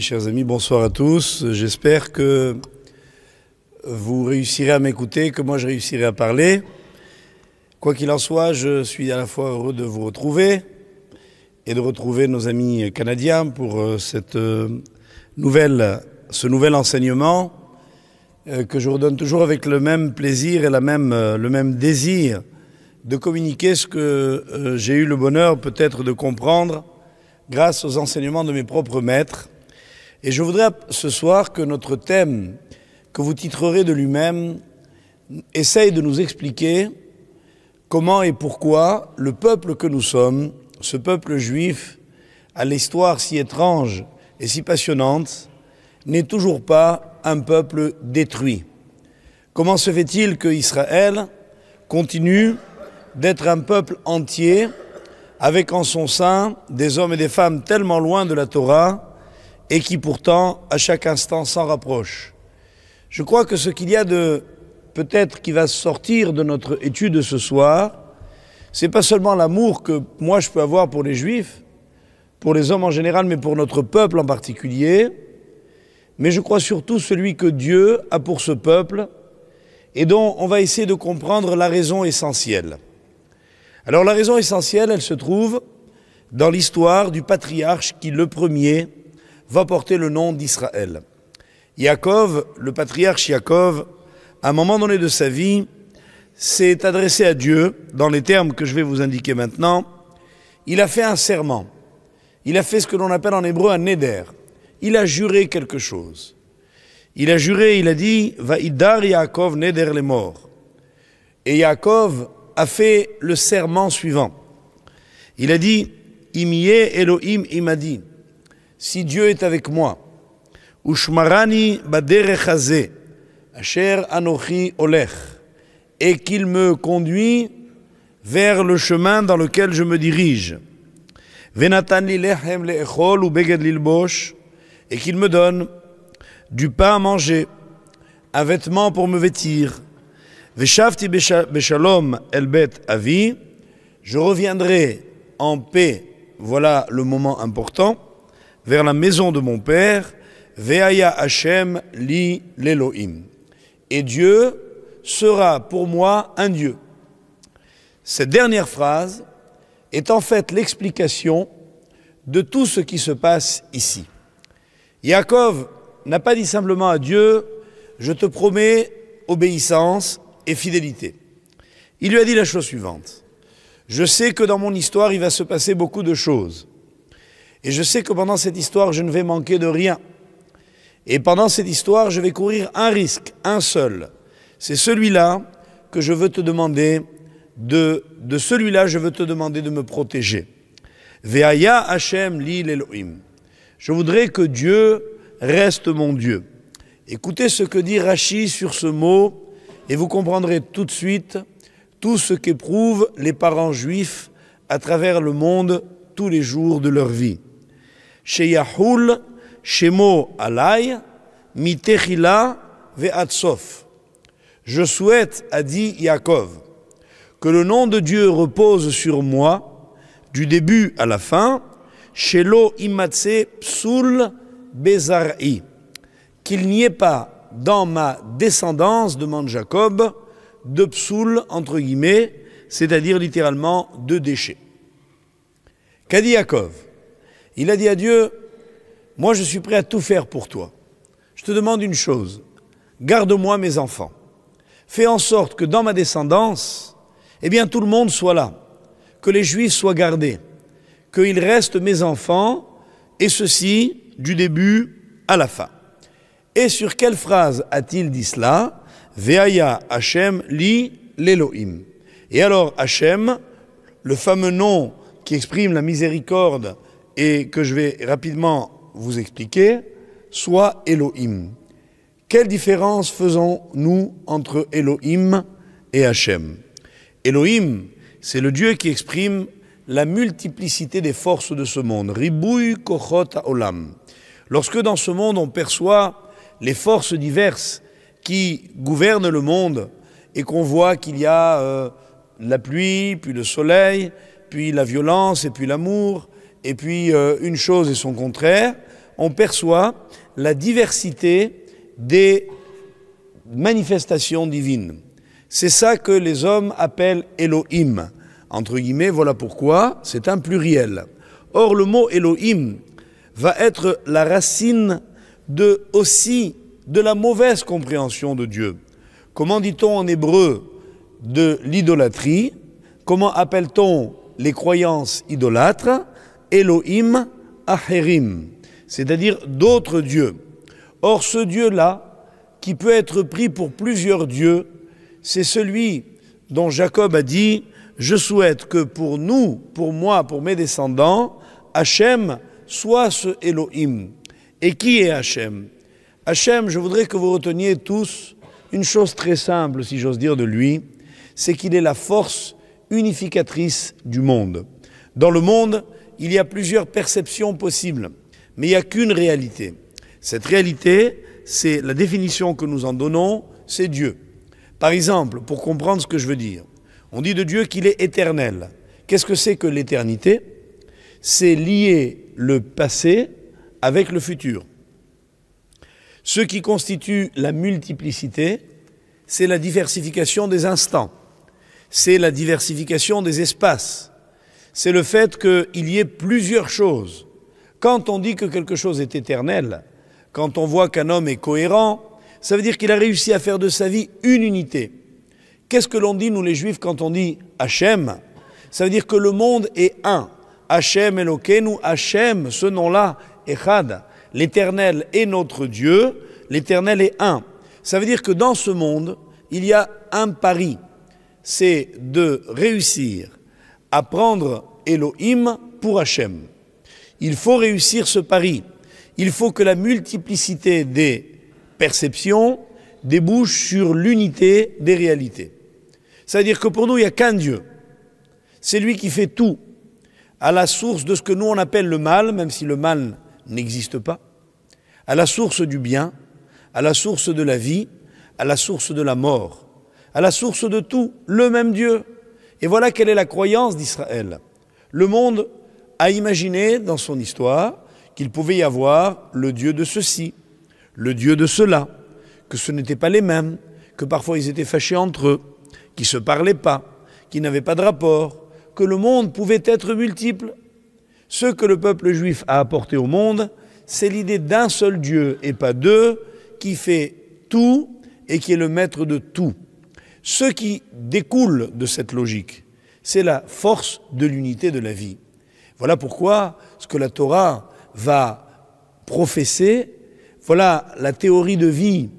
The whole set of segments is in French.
mes chers amis, bonsoir à tous. J'espère que vous réussirez à m'écouter, que moi je réussirai à parler. Quoi qu'il en soit, je suis à la fois heureux de vous retrouver et de retrouver nos amis canadiens pour euh, cette euh, nouvelle, ce nouvel enseignement euh, que je redonne toujours avec le même plaisir et la même, le même désir de communiquer ce que j'ai eu le bonheur peut-être de comprendre grâce aux enseignements de mes propres maîtres et je voudrais ce soir que notre thème, que vous titrerez de lui-même, essaye de nous expliquer comment et pourquoi le peuple que nous sommes, ce peuple juif, à l'histoire si étrange et si passionnante, n'est toujours pas un peuple détruit. Comment se fait-il que Israël continue d'être un peuple entier, avec en son sein des hommes et des femmes tellement loin de la Torah, et qui pourtant, à chaque instant, s'en rapproche. Je crois que ce qu'il y a de peut-être qui va sortir de notre étude ce soir, c'est pas seulement l'amour que moi je peux avoir pour les juifs, pour les hommes en général, mais pour notre peuple en particulier, mais je crois surtout celui que Dieu a pour ce peuple et dont on va essayer de comprendre la raison essentielle. Alors la raison essentielle, elle se trouve dans l'histoire du patriarche qui, le premier, va porter le nom d'Israël. Yaakov, le patriarche Yaakov, à un moment donné de sa vie, s'est adressé à Dieu dans les termes que je vais vous indiquer maintenant. Il a fait un serment. Il a fait ce que l'on appelle en hébreu un neder. Il a juré quelque chose. Il a juré, il a dit « iddar Yaakov neder les morts. Et Yaakov a fait le serment suivant. Il a dit Imiye Elohim imadi si Dieu est avec moi, Ushmarani Asher Anochi et qu'il me conduit vers le chemin dans lequel je me dirige. et qu'il me donne du pain à manger, un vêtement pour me vêtir. avi, je reviendrai en paix, voilà le moment important vers la maison de mon père, Veaya Hashem li l'Elohim. Et Dieu sera pour moi un Dieu. Cette dernière phrase est en fait l'explication de tout ce qui se passe ici. Yaakov n'a pas dit simplement à Dieu, je te promets obéissance et fidélité. Il lui a dit la chose suivante, je sais que dans mon histoire il va se passer beaucoup de choses. Et je sais que pendant cette histoire, je ne vais manquer de rien. Et pendant cette histoire, je vais courir un risque, un seul. C'est celui-là que je veux te demander, de, celui-là, je veux te demander de me protéger. Veaya Hashem li Elohim. Je voudrais que Dieu reste mon Dieu. Écoutez ce que dit Rachi sur ce mot et vous comprendrez tout de suite tout ce qu'éprouvent les parents juifs à travers le monde tous les jours de leur vie. Shemo Je souhaite, a dit Yaakov, que le nom de Dieu repose sur moi, du début à la fin, Shelo Imatse Psul Bezar'i, qu'il n'y ait pas dans ma descendance, demande Jacob, de psoul, entre guillemets, c'est-à-dire littéralement de déchets. Qu'a dit Yaakov il a dit à Dieu, moi je suis prêt à tout faire pour toi. Je te demande une chose, garde-moi mes enfants. Fais en sorte que dans ma descendance, eh bien tout le monde soit là, que les Juifs soient gardés, qu'ils restent mes enfants, et ceci du début à la fin. Et sur quelle phrase a-t-il dit cela Veaya Hachem li l'Elohim. Et alors Hachem, le fameux nom qui exprime la miséricorde et que je vais rapidement vous expliquer, soit Elohim. Quelle différence faisons-nous entre Elohim et Hachem Elohim, c'est le Dieu qui exprime la multiplicité des forces de ce monde. Ribouy kochot olam. Lorsque dans ce monde on perçoit les forces diverses qui gouvernent le monde et qu'on voit qu'il y a euh, la pluie, puis le soleil, puis la violence et puis l'amour, et puis euh, une chose et son contraire, on perçoit la diversité des manifestations divines. C'est ça que les hommes appellent Elohim. Entre guillemets, voilà pourquoi c'est un pluriel. Or, le mot Elohim va être la racine de aussi de la mauvaise compréhension de Dieu. Comment dit-on en hébreu de l'idolâtrie Comment appelle-t-on les croyances idolâtres Elohim Aherim, c'est-à-dire d'autres dieux. Or ce Dieu-là, qui peut être pris pour plusieurs dieux, c'est celui dont Jacob a dit, je souhaite que pour nous, pour moi, pour mes descendants, Hachem soit ce Elohim. Et qui est Hachem Hachem, je voudrais que vous reteniez tous une chose très simple, si j'ose dire, de lui, c'est qu'il est la force unificatrice du monde. Dans le monde, il y a plusieurs perceptions possibles, mais il n'y a qu'une réalité. Cette réalité, c'est la définition que nous en donnons, c'est Dieu. Par exemple, pour comprendre ce que je veux dire, on dit de Dieu qu'il est éternel. Qu'est-ce que c'est que l'éternité C'est lier le passé avec le futur. Ce qui constitue la multiplicité, c'est la diversification des instants, c'est la diversification des espaces, c'est le fait qu'il y ait plusieurs choses. Quand on dit que quelque chose est éternel, quand on voit qu'un homme est cohérent, ça veut dire qu'il a réussi à faire de sa vie une unité. Qu'est-ce que l'on dit, nous les juifs, quand on dit Hachem Ça veut dire que le monde est un. Hachem nous Hachem, ce nom-là, Echad. L'éternel est notre Dieu, l'éternel est un. Ça veut dire que dans ce monde, il y a un pari. C'est de réussir Apprendre Elohim pour Hachem. Il faut réussir ce pari. Il faut que la multiplicité des perceptions débouche sur l'unité des réalités. C'est-à-dire que pour nous, il n'y a qu'un Dieu. C'est lui qui fait tout à la source de ce que nous on appelle le mal, même si le mal n'existe pas, à la source du bien, à la source de la vie, à la source de la mort, à la source de tout, le même Dieu. Et voilà quelle est la croyance d'Israël. Le monde a imaginé dans son histoire qu'il pouvait y avoir le Dieu de ceci, le Dieu de cela, que ce n'étaient pas les mêmes, que parfois ils étaient fâchés entre eux, qu'ils ne se parlaient pas, qu'ils n'avaient pas de rapport, que le monde pouvait être multiple. Ce que le peuple juif a apporté au monde, c'est l'idée d'un seul Dieu et pas deux, qui fait tout et qui est le maître de tout. Ce qui découle de cette logique, c'est la force de l'unité de la vie. Voilà pourquoi ce que la Torah va professer, voilà la théorie de vie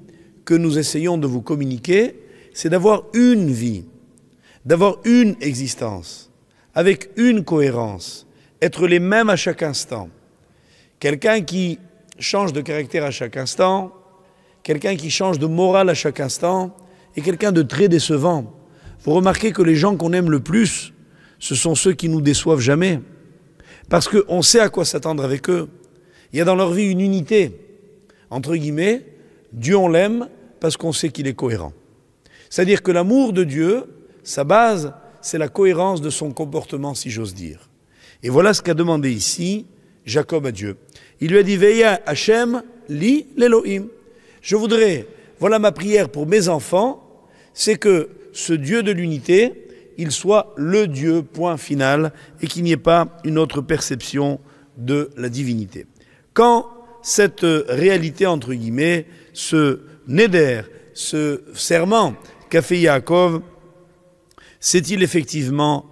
que nous essayons de vous communiquer, c'est d'avoir une vie, d'avoir une existence, avec une cohérence, être les mêmes à chaque instant. Quelqu'un qui change de caractère à chaque instant, quelqu'un qui change de morale à chaque instant, est quelqu'un de très décevant. Vous remarquez que les gens qu'on aime le plus, ce sont ceux qui nous déçoivent jamais. Parce qu'on sait à quoi s'attendre avec eux. Il y a dans leur vie une unité. Entre guillemets, Dieu on l'aime parce qu'on sait qu'il est cohérent. C'est-à-dire que l'amour de Dieu, sa base, c'est la cohérence de son comportement, si j'ose dire. Et voilà ce qu'a demandé ici Jacob à Dieu. Il lui a dit, Veya Hachem, li l'Elohim. Je voudrais, voilà ma prière pour mes enfants, c'est que ce Dieu de l'unité, il soit le Dieu, point final, et qu'il n'y ait pas une autre perception de la divinité. Quand cette réalité, entre guillemets, ce neder, ce serment qu'a fait Yaakov, s'est-il effectivement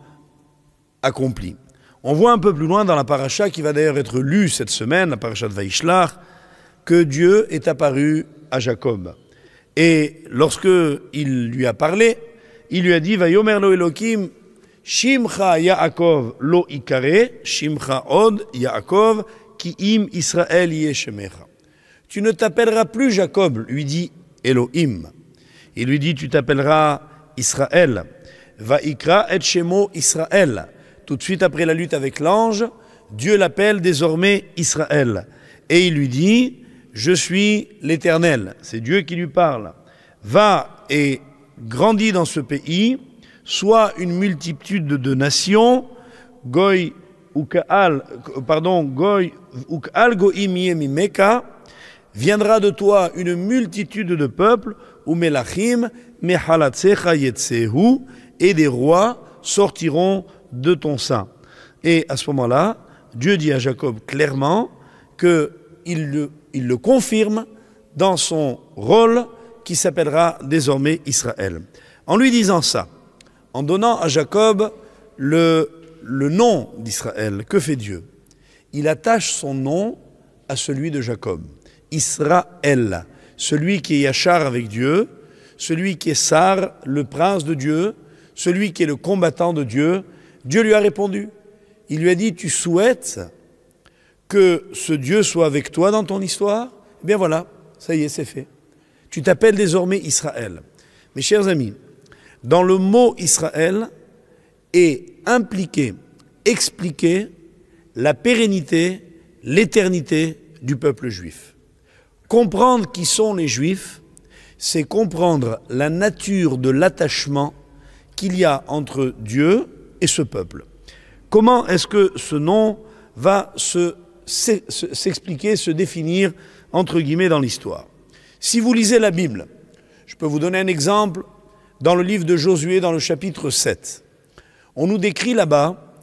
accompli On voit un peu plus loin dans la paracha, qui va d'ailleurs être lue cette semaine, la paracha de Vaishlar, que Dieu est apparu à Jacob. Et lorsque il lui a parlé, il lui a dit yomer lo Elohim, Shimcha Yaakov lo ikare, Shimcha od Yaakov, ki im Israël Tu ne t'appelleras plus Jacob, lui dit Elohim. Il lui dit Tu t'appelleras Israël. Va et Israël. Tout de suite après la lutte avec l'ange, Dieu l'appelle désormais Israël. Et il lui dit je suis l'Éternel, c'est Dieu qui lui parle. Va et grandis dans ce pays, sois une multitude de nations, goy ou kaal, pardon, goy ou kaal meka, viendra de toi une multitude de peuples, ou melachim, mehalatsecha yetsehu, et des rois sortiront de ton sein. Et à ce moment-là, Dieu dit à Jacob clairement que il le il le confirme dans son rôle qui s'appellera désormais Israël. En lui disant ça, en donnant à Jacob le, nom d'Israël, que fait Dieu Il attache son nom à celui de Jacob, Israël, celui qui est Yachar avec Dieu, celui qui est Sar, le prince de Dieu, celui qui est le combattant de Dieu. Dieu lui a répondu. Il lui a dit, tu souhaites que ce Dieu soit avec toi dans ton histoire, eh bien voilà, ça y est, c'est fait. Tu t'appelles désormais Israël. Mes chers amis, dans le mot Israël est impliqué, expliqué la pérennité, l'éternité du peuple juif. Comprendre qui sont les juifs, c'est comprendre la nature de l'attachement qu'il y a entre Dieu et ce peuple. Comment est-ce que ce nom va se s'expliquer, se définir, entre guillemets, dans l'histoire. Si vous lisez la Bible, je peux vous donner un exemple dans le livre de Josué, dans le chapitre 7. On nous décrit là-bas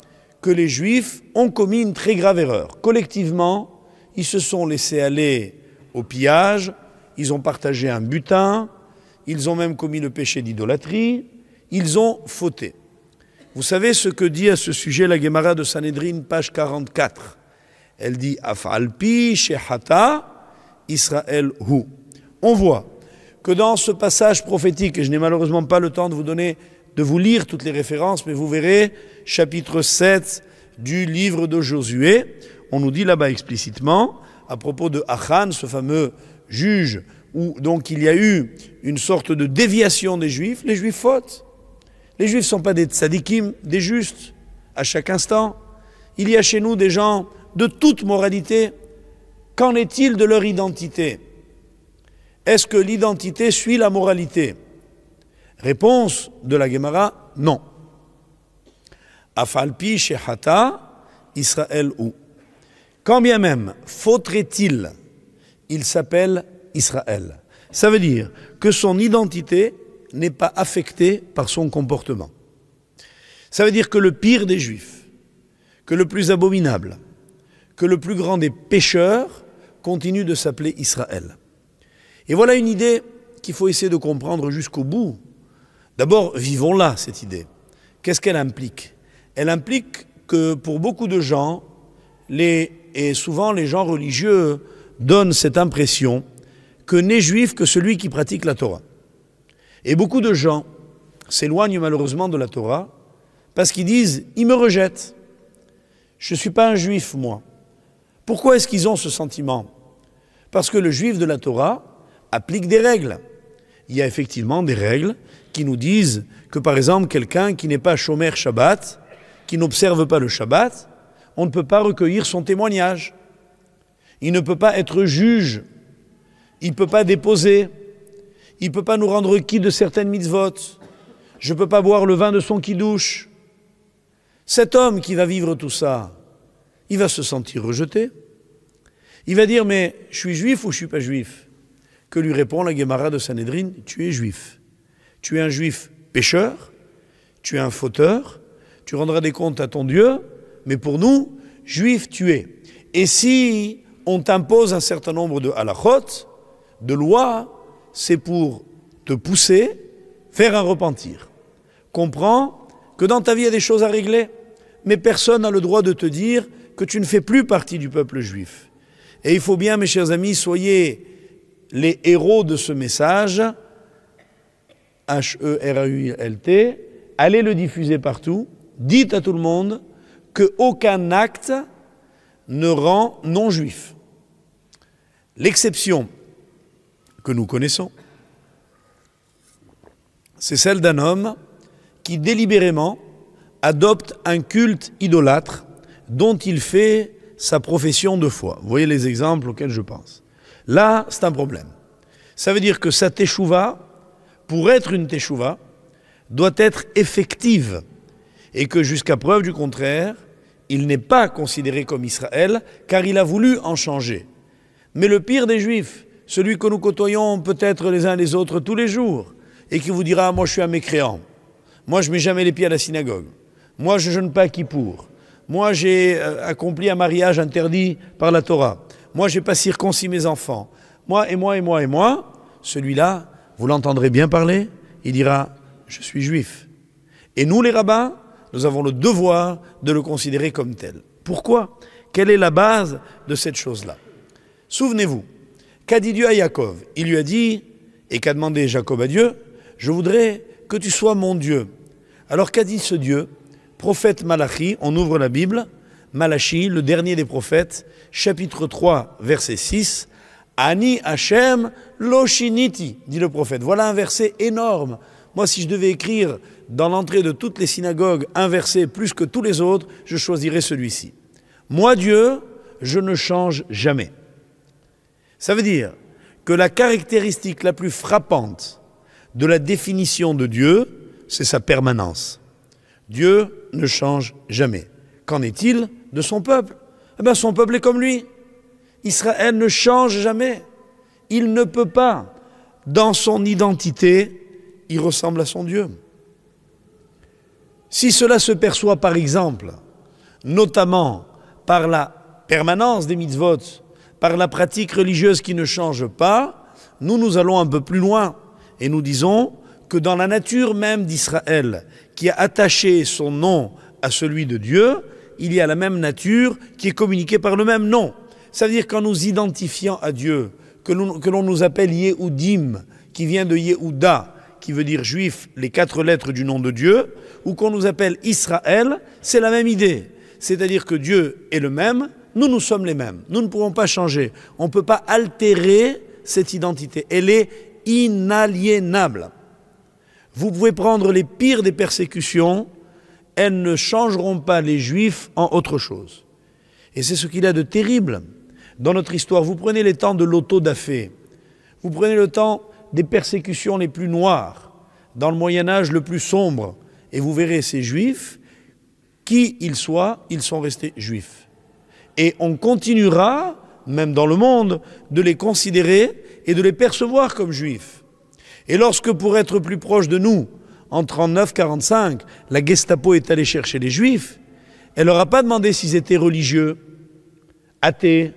que les Juifs ont commis une très grave erreur. Collectivement, ils se sont laissés aller au pillage, ils ont partagé un butin, ils ont même commis le péché d'idolâtrie, ils ont fauté. Vous savez ce que dit à ce sujet la Gemara de Sanhedrin, page 44 elle dit Af'alpi shehata Israël hu. On voit que dans ce passage prophétique, et je n'ai malheureusement pas le temps de vous donner, de vous lire toutes les références, mais vous verrez, chapitre 7 du livre de Josué, on nous dit là-bas explicitement, à propos de Achan, ce fameux juge, où donc il y a eu une sorte de déviation des Juifs, les Juifs faute. Les Juifs ne sont pas des tzadikim, des justes, à chaque instant. Il y a chez nous des gens de toute moralité, qu'en est-il de leur identité Est-ce que l'identité suit la moralité Réponse de la Gemara, non. Afalpi Shehata, Israël ou. Quand bien même, faudrait il, il s'appelle Israël. Ça veut dire que son identité n'est pas affectée par son comportement. Ça veut dire que le pire des Juifs, que le plus abominable, que le plus grand des pécheurs continue de s'appeler Israël. Et voilà une idée qu'il faut essayer de comprendre jusqu'au bout. D'abord, vivons là cette idée. Qu'est-ce qu'elle implique Elle implique que pour beaucoup de gens, et souvent les gens religieux donnent cette impression que n'est juif que celui qui pratique la Torah. Et beaucoup de gens s'éloignent malheureusement de la Torah parce qu'ils disent ⁇ Il me rejettent ».« Je ne suis pas un juif, moi. Pourquoi est-ce qu'ils ont ce sentiment Parce que le juif de la Torah applique des règles. Il y a effectivement des règles qui nous disent que par exemple quelqu'un qui n'est pas chômer Shabbat, qui n'observe pas le Shabbat, on ne peut pas recueillir son témoignage. Il ne peut pas être juge. Il ne peut pas déposer. Il ne peut pas nous rendre qui de certaines mitzvot. Je ne peux pas boire le vin de son qui Cet homme qui va vivre tout ça, il va se sentir rejeté. Il va dire, mais je suis juif ou je suis pas juif Que lui répond la guémara de Sanhedrin, tu es juif. Tu es un juif pécheur, tu es un fauteur, tu rendras des comptes à ton Dieu, mais pour nous, juif tu es. Et si on t'impose un certain nombre de halachot, de lois, c'est pour te pousser, faire un repentir. Comprends que dans ta vie, il y a des choses à régler, mais personne n'a le droit de te dire que tu ne fais plus partie du peuple juif. Et il faut bien, mes chers amis, soyez les héros de ce message, H-E-R-A-U-L-T, allez le diffuser partout, dites à tout le monde qu'aucun acte ne rend non-juif. L'exception que nous connaissons, c'est celle d'un homme qui délibérément adopte un culte idolâtre dont il fait sa profession de foi. Vous voyez les exemples auxquels je pense. Là, c'est un problème. Ça veut dire que sa teshuva, pour être une teshuva, doit être effective et que jusqu'à preuve du contraire, il n'est pas considéré comme Israël car il a voulu en changer. Mais le pire des Juifs, celui que nous côtoyons peut-être les uns les autres tous les jours et qui vous dira ah, Moi je suis un mécréant, moi je mets jamais les pieds à la synagogue, moi je ne jeûne pas qui pour, moi, j'ai euh, accompli un mariage interdit par la Torah. Moi, j'ai pas circoncis mes enfants. Moi, et moi, et moi, et moi. Celui-là, vous l'entendrez bien parler, il dira Je suis juif. Et nous, les rabbins, nous avons le devoir de le considérer comme tel. Pourquoi Quelle est la base de cette chose-là Souvenez-vous, qu'a dit Dieu à Jacob Il lui a dit, et qu'a demandé Jacob à Dieu Je voudrais que tu sois mon Dieu. Alors qu'a dit ce Dieu prophète Malachi, on ouvre la Bible, Malachi, le dernier des prophètes, chapitre 3, verset 6. Ani Hachem Loshiniti, dit le prophète. Voilà un verset énorme. Moi, si je devais écrire dans l'entrée de toutes les synagogues un verset plus que tous les autres, je choisirais celui-ci. Moi, Dieu, je ne change jamais. Ça veut dire que la caractéristique la plus frappante de la définition de Dieu, c'est sa permanence. Dieu ne change jamais. Qu'en est-il de son peuple Eh bien, son peuple est comme lui. Israël ne change jamais. Il ne peut pas. Dans son identité, il ressemble à son Dieu. Si cela se perçoit par exemple, notamment par la permanence des mitzvot, par la pratique religieuse qui ne change pas, nous, nous allons un peu plus loin et nous disons que dans la nature même d'Israël, qui a attaché son nom à celui de Dieu, il y a la même nature qui est communiquée par le même nom. cest à dire qu'en nous identifiant à Dieu, que l'on nous appelle Yehudim, qui vient de Yehuda, qui veut dire juif, les quatre lettres du nom de Dieu, ou qu'on nous appelle Israël, c'est la même idée. C'est-à-dire que Dieu est le même, nous, nous sommes les mêmes. Nous ne pouvons pas changer. On ne peut pas altérer cette identité. Elle est inaliénable. Vous pouvez prendre les pires des persécutions, elles ne changeront pas les juifs en autre chose. Et c'est ce qu'il y a de terrible dans notre histoire. Vous prenez les temps de lauto l'autodafé, vous prenez le temps des persécutions les plus noires, dans le Moyen Âge le plus sombre, et vous verrez ces juifs, qui ils soient, ils sont restés juifs. Et on continuera, même dans le monde, de les considérer et de les percevoir comme juifs. Et lorsque, pour être plus proche de nous, en 39-45, la Gestapo est allée chercher les Juifs, elle leur a pas demandé s'ils étaient religieux, athées,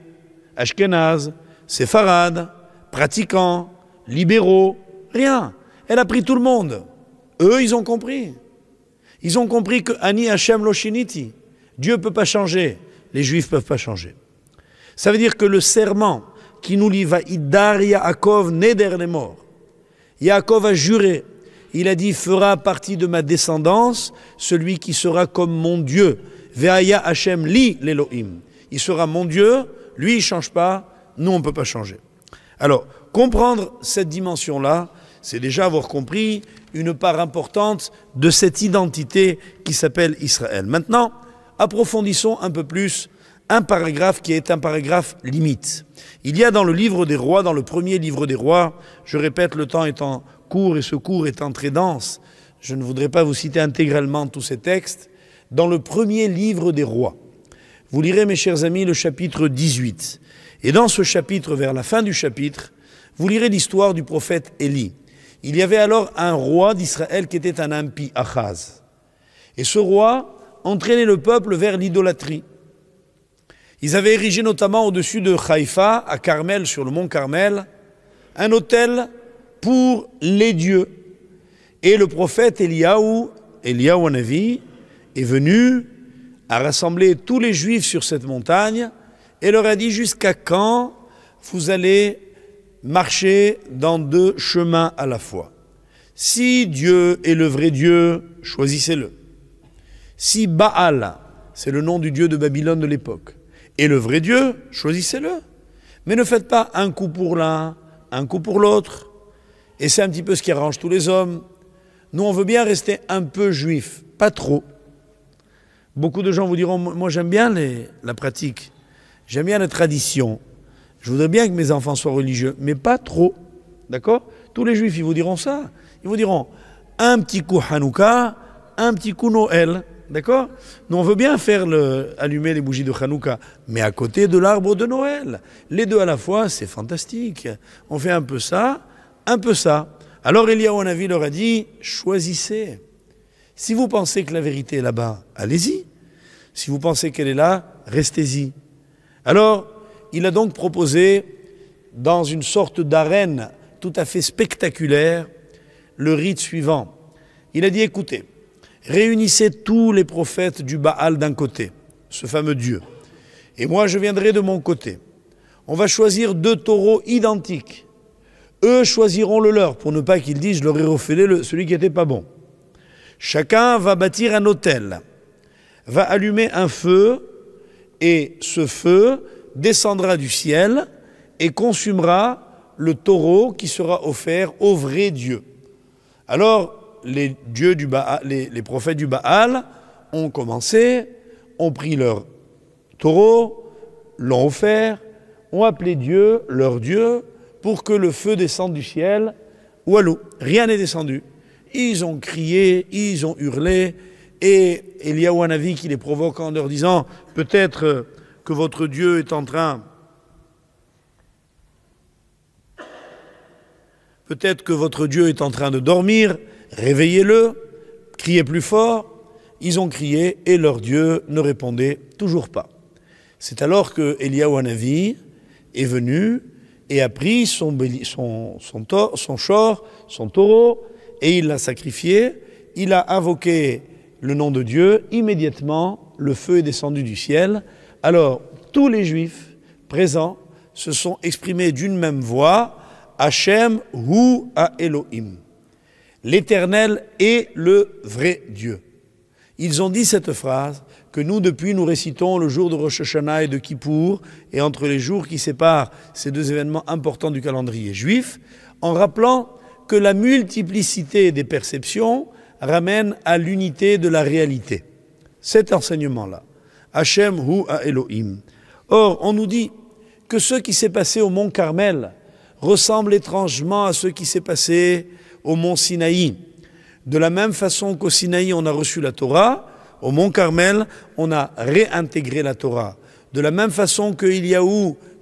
ashkénazes, séfarades, pratiquants, libéraux, rien. Elle a pris tout le monde. Eux, ils ont compris. Ils ont compris que Ani Hashem Loshiniti, Dieu ne peut pas changer, les Juifs ne peuvent pas changer. Ça veut dire que le serment qui nous lie va idaria akov Neder les morts, Yaakov a juré, il a dit, fera partie de ma descendance celui qui sera comme mon Dieu. Veaya Hashem li l'Elohim. Il sera mon Dieu, lui il change pas, nous on ne peut pas changer. Alors, comprendre cette dimension-là, c'est déjà avoir compris une part importante de cette identité qui s'appelle Israël. Maintenant, approfondissons un peu plus un paragraphe qui est un paragraphe limite. Il y a dans le livre des rois, dans le premier livre des rois, je répète, le temps étant court et ce cours étant très dense, je ne voudrais pas vous citer intégralement tous ces textes, dans le premier livre des rois, vous lirez, mes chers amis, le chapitre 18. Et dans ce chapitre, vers la fin du chapitre, vous lirez l'histoire du prophète Élie. Il y avait alors un roi d'Israël qui était un impie, Achaz. Et ce roi entraînait le peuple vers l'idolâtrie. Ils avaient érigé notamment au-dessus de Haïfa, à Carmel, sur le mont Carmel, un autel pour les dieux. Et le prophète Eliaou, Eliaou Anavi, est venu à rassembler tous les juifs sur cette montagne et leur a dit jusqu'à quand vous allez marcher dans deux chemins à la fois. Si Dieu est le vrai Dieu, choisissez-le. Si Baal, c'est le nom du dieu de Babylone de l'époque, et le vrai Dieu, choisissez-le. Mais ne faites pas un coup pour l'un, un coup pour l'autre. Et c'est un petit peu ce qui arrange tous les hommes. Nous, on veut bien rester un peu juif, pas trop. Beaucoup de gens vous diront, moi j'aime bien la pratique, j'aime bien la tradition. Je voudrais bien que mes enfants soient religieux, mais pas trop. D'accord Tous les juifs, ils vous diront ça. Ils vous diront, un petit coup Hanouka, un petit coup Noël. D'accord Nous, on veut bien faire allumer les bougies de Hanouka, mais à côté de l'arbre de Noël. Les deux à la fois, c'est fantastique. On fait un peu ça, un peu ça. Alors Elia Wanavi leur a dit, choisissez. Si vous pensez que la vérité est là-bas, allez-y. Si vous pensez qu'elle est là, restez-y. Alors, il a donc proposé, dans une sorte d'arène tout à fait spectaculaire, le rite suivant. Il a dit, écoutez, réunissez tous les prophètes du Baal d'un côté, ce fameux Dieu, et moi je viendrai de mon côté. On va choisir deux taureaux identiques. Eux choisiront le leur, pour ne pas qu'ils disent je leur ai celui qui n'était pas bon. Chacun va bâtir un autel, va allumer un feu, et ce feu descendra du ciel et consumera le taureau qui sera offert au vrai Dieu. Alors, les dieux du Baal, les, prophètes du Baal ont commencé, ont pris leur taureau, l'ont offert, ont appelé Dieu, leur Dieu, pour que le feu descende du ciel ou Rien n'est descendu. Ils ont crié, ils ont hurlé, et il y a un avis qui les provoque en leur disant peut-être que votre Dieu est en train Peut-être que votre Dieu est en train de dormir, réveillez-le, criez plus fort. Ils ont crié et leur Dieu ne répondait toujours pas. C'est alors que Eliaou Hanavi est venu et a pris son, son, son, son chor, son taureau, et il l'a sacrifié. Il a invoqué le nom de Dieu. Immédiatement, le feu est descendu du ciel. Alors, tous les juifs présents se sont exprimés d'une même voix Hachem, ou à Elohim. L'Éternel est le vrai Dieu. Ils ont dit cette phrase que nous, depuis, nous récitons le jour de Rosh Hashanah et de Kippour, et entre les jours qui séparent ces deux événements importants du calendrier juif, en rappelant que la multiplicité des perceptions ramène à l'unité de la réalité. Cet enseignement-là, Hachem hu a Elohim. Or, on nous dit que ce qui s'est passé au mont Carmel ressemble étrangement à ce qui s'est passé au mont Sinaï. De la même façon qu'au Sinaï, on a reçu la Torah, au mont Carmel, on a réintégré la Torah. De la même façon que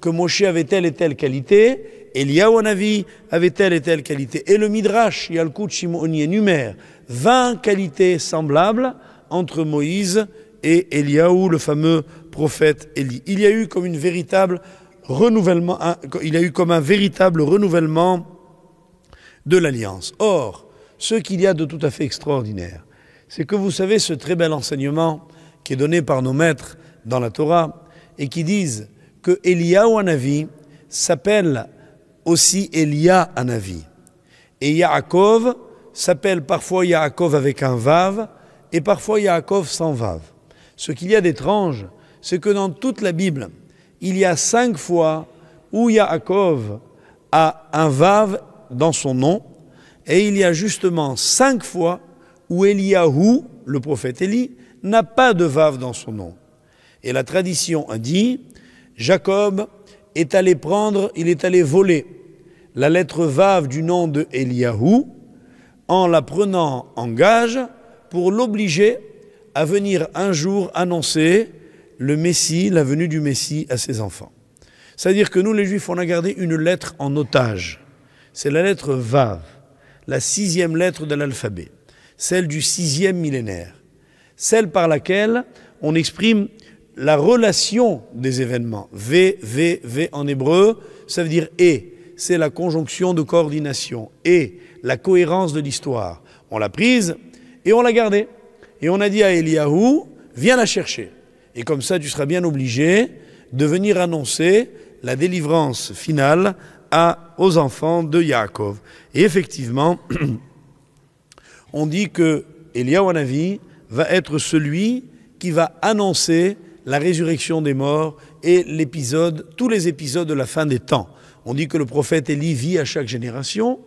que Moshe avait telle et telle qualité, Eliaou avis, avait telle et telle qualité. Et le Midrash, Yalkut Shimon énumère 20 qualités semblables entre Moïse et Eliaou, le fameux prophète Élie. Il y a eu comme une véritable renouvellement, il y a eu comme un véritable renouvellement de l'alliance. Or, ce qu'il y a de tout à fait extraordinaire, c'est que vous savez ce très bel enseignement qui est donné par nos maîtres dans la Torah et qui disent que Elia ou Anavi s'appelle aussi Elia Anavi. Et Yaakov s'appelle parfois Yaakov avec un vav et parfois Yaakov sans vav. Ce qu'il y a d'étrange, c'est que dans toute la Bible, il y a cinq fois où Yaakov a un vav dans son nom, et il y a justement cinq fois où Eliyahu, le prophète Élie, n'a pas de vave dans son nom. Et la tradition a dit, Jacob est allé prendre, il est allé voler la lettre vave du nom de Eliyahu en la prenant en gage pour l'obliger à venir un jour annoncer le Messie, la venue du Messie à ses enfants. C'est-à-dire que nous, les Juifs, on a gardé une lettre en otage c'est la lettre Vav, la sixième lettre de l'alphabet, celle du sixième millénaire, celle par laquelle on exprime la relation des événements. V, V, V en hébreu, ça veut dire et. C'est la conjonction de coordination et la cohérence de l'histoire. On l'a prise et on l'a gardée. Et on a dit à Eliahu, viens la chercher. Et comme ça, tu seras bien obligé de venir annoncer la délivrance finale aux enfants de Yaakov. Et effectivement, on dit que Eliyahu va être celui qui va annoncer la résurrection des morts et l'épisode, tous les épisodes de la fin des temps. On dit que le prophète Élie vit à chaque génération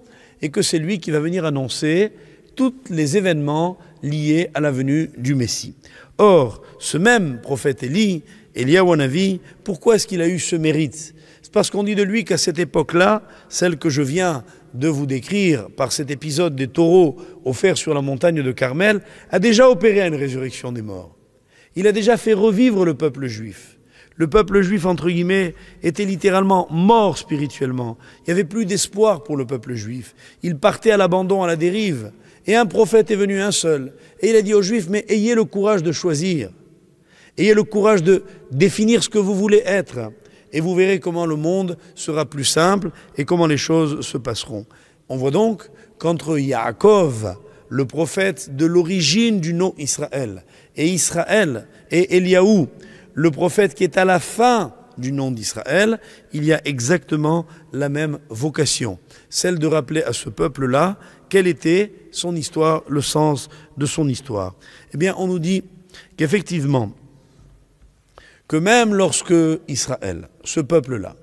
et que c'est lui qui va venir annoncer tous les événements liés à la venue du Messie. Or, ce même prophète Élie, Eliyahu Hanavi, pourquoi est-ce qu'il a eu ce mérite parce qu'on dit de lui qu'à cette époque-là, celle que je viens de vous décrire par cet épisode des taureaux offerts sur la montagne de Carmel, a déjà opéré à une résurrection des morts. Il a déjà fait revivre le peuple juif. Le peuple juif, entre guillemets, était littéralement mort spirituellement. Il n'y avait plus d'espoir pour le peuple juif. Il partait à l'abandon, à la dérive. Et un prophète est venu, un seul. Et il a dit aux juifs, mais ayez le courage de choisir. Ayez le courage de définir ce que vous voulez être et vous verrez comment le monde sera plus simple et comment les choses se passeront. On voit donc qu'entre Yaakov, le prophète de l'origine du nom Israël, et Israël, et Eliaou, le prophète qui est à la fin du nom d'Israël, il y a exactement la même vocation, celle de rappeler à ce peuple-là quelle était son histoire, le sens de son histoire. Eh bien, on nous dit qu'effectivement, que même lorsque Israël, ce peuple-là,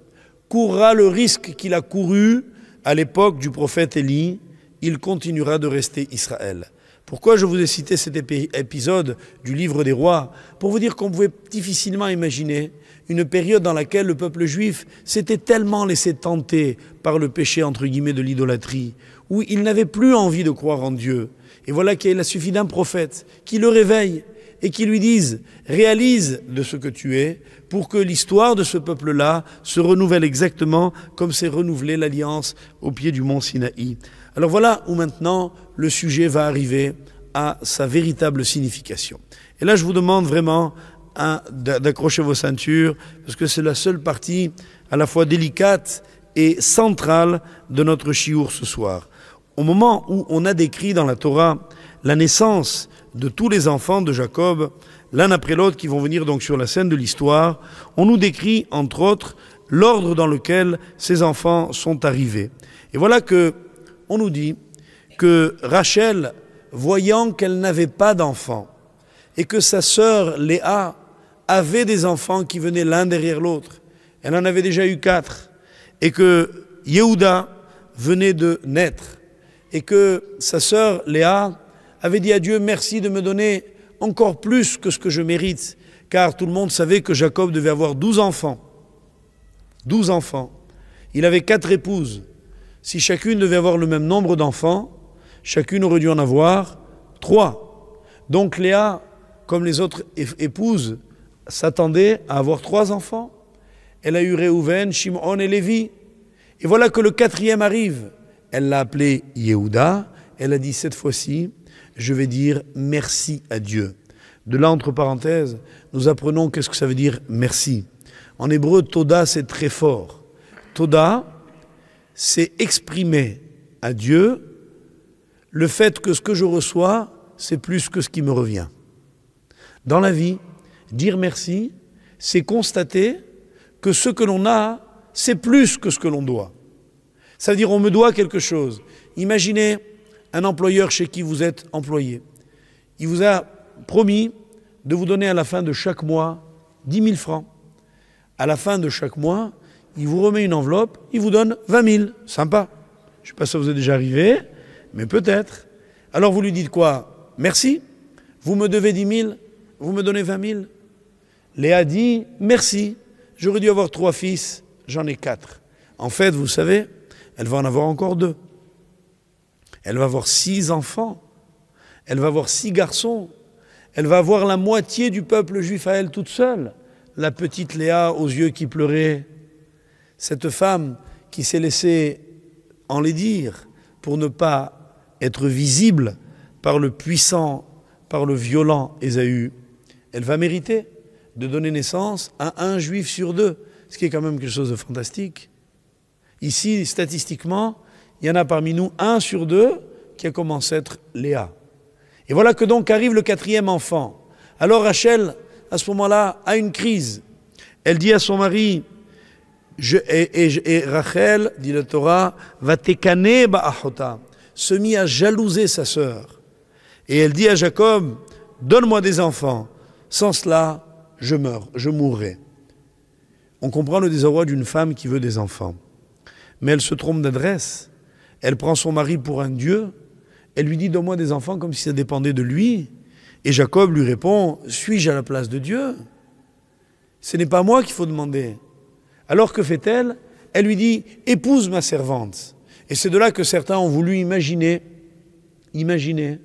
courra le risque qu'il a couru à l'époque du prophète Élie, il continuera de rester Israël. Pourquoi je vous ai cité cet épisode du livre des rois Pour vous dire qu'on pouvait difficilement imaginer une période dans laquelle le peuple juif s'était tellement laissé tenter par le péché entre guillemets de l'idolâtrie, où il n'avait plus envie de croire en Dieu. Et voilà qu'il a suffi d'un prophète qui le réveille et qui lui disent réalise de ce que tu es pour que l'histoire de ce peuple-là se renouvelle exactement comme s'est renouvelée l'alliance au pied du mont Sinaï. Alors voilà où maintenant le sujet va arriver à sa véritable signification. Et là, je vous demande vraiment hein, d'accrocher vos ceintures, parce que c'est la seule partie à la fois délicate et centrale de notre chiour ce soir. Au moment où on a décrit dans la Torah la naissance de tous les enfants de Jacob, l'un après l'autre, qui vont venir donc sur la scène de l'histoire. On nous décrit, entre autres, l'ordre dans lequel ces enfants sont arrivés. Et voilà que on nous dit que Rachel, voyant qu'elle n'avait pas d'enfants et que sa sœur Léa avait des enfants qui venaient l'un derrière l'autre, elle en avait déjà eu quatre, et que Yehuda venait de naître, et que sa sœur Léa avait dit à Dieu, merci de me donner encore plus que ce que je mérite, car tout le monde savait que Jacob devait avoir douze enfants. Douze enfants. Il avait quatre épouses. Si chacune devait avoir le même nombre d'enfants, chacune aurait dû en avoir trois. Donc Léa, comme les autres épouses, s'attendait à avoir trois enfants. Elle a eu Réhouven, Shimon et Lévi. Et voilà que le quatrième arrive. Elle l'a appelé Yehuda. Elle a dit cette fois-ci, je vais dire merci à Dieu. De là, entre parenthèses, nous apprenons qu'est-ce que ça veut dire merci. En hébreu, Toda, c'est très fort. Toda, c'est exprimer à Dieu le fait que ce que je reçois, c'est plus que ce qui me revient. Dans la vie, dire merci, c'est constater que ce que l'on a, c'est plus que ce que l'on doit. C'est-à-dire, on me doit quelque chose. Imaginez, un employeur chez qui vous êtes employé. Il vous a promis de vous donner à la fin de chaque mois 10 000 francs. À la fin de chaque mois, il vous remet une enveloppe, il vous donne 20 000. Sympa. Je ne sais pas si ça vous est déjà arrivé, mais peut-être. Alors vous lui dites quoi Merci. Vous me devez 10 000, vous me donnez 20 000. Léa dit Merci. J'aurais dû avoir trois fils, j'en ai quatre. En fait, vous savez, elle va en avoir encore deux. Elle va avoir six enfants, elle va avoir six garçons, elle va avoir la moitié du peuple juif à elle toute seule, la petite Léa aux yeux qui pleuraient, cette femme qui s'est laissée dire pour ne pas être visible par le puissant, par le violent Ésaü, elle va mériter de donner naissance à un juif sur deux, ce qui est quand même quelque chose de fantastique. Ici, statistiquement, il y en a parmi nous un sur deux qui a commencé à être Léa. Et voilà que donc arrive le quatrième enfant. Alors Rachel, à ce moment-là, a une crise. Elle dit à son mari, je, et, Rachel, dit la Torah, va te técaner ba'achota, se mit à jalouser sa sœur. Et elle dit à Jacob, donne-moi des enfants, sans cela, je meurs, je mourrai. On comprend le désarroi d'une femme qui veut des enfants. Mais elle se trompe d'adresse. Elle prend son mari pour un dieu. Elle lui dit Donne-moi des enfants comme si ça dépendait de lui. Et Jacob lui répond Suis-je à la place de Dieu Ce n'est pas moi qu'il faut demander. Alors que fait-elle Elle lui dit Épouse ma servante. Et c'est de là que certains ont voulu imaginer, imaginer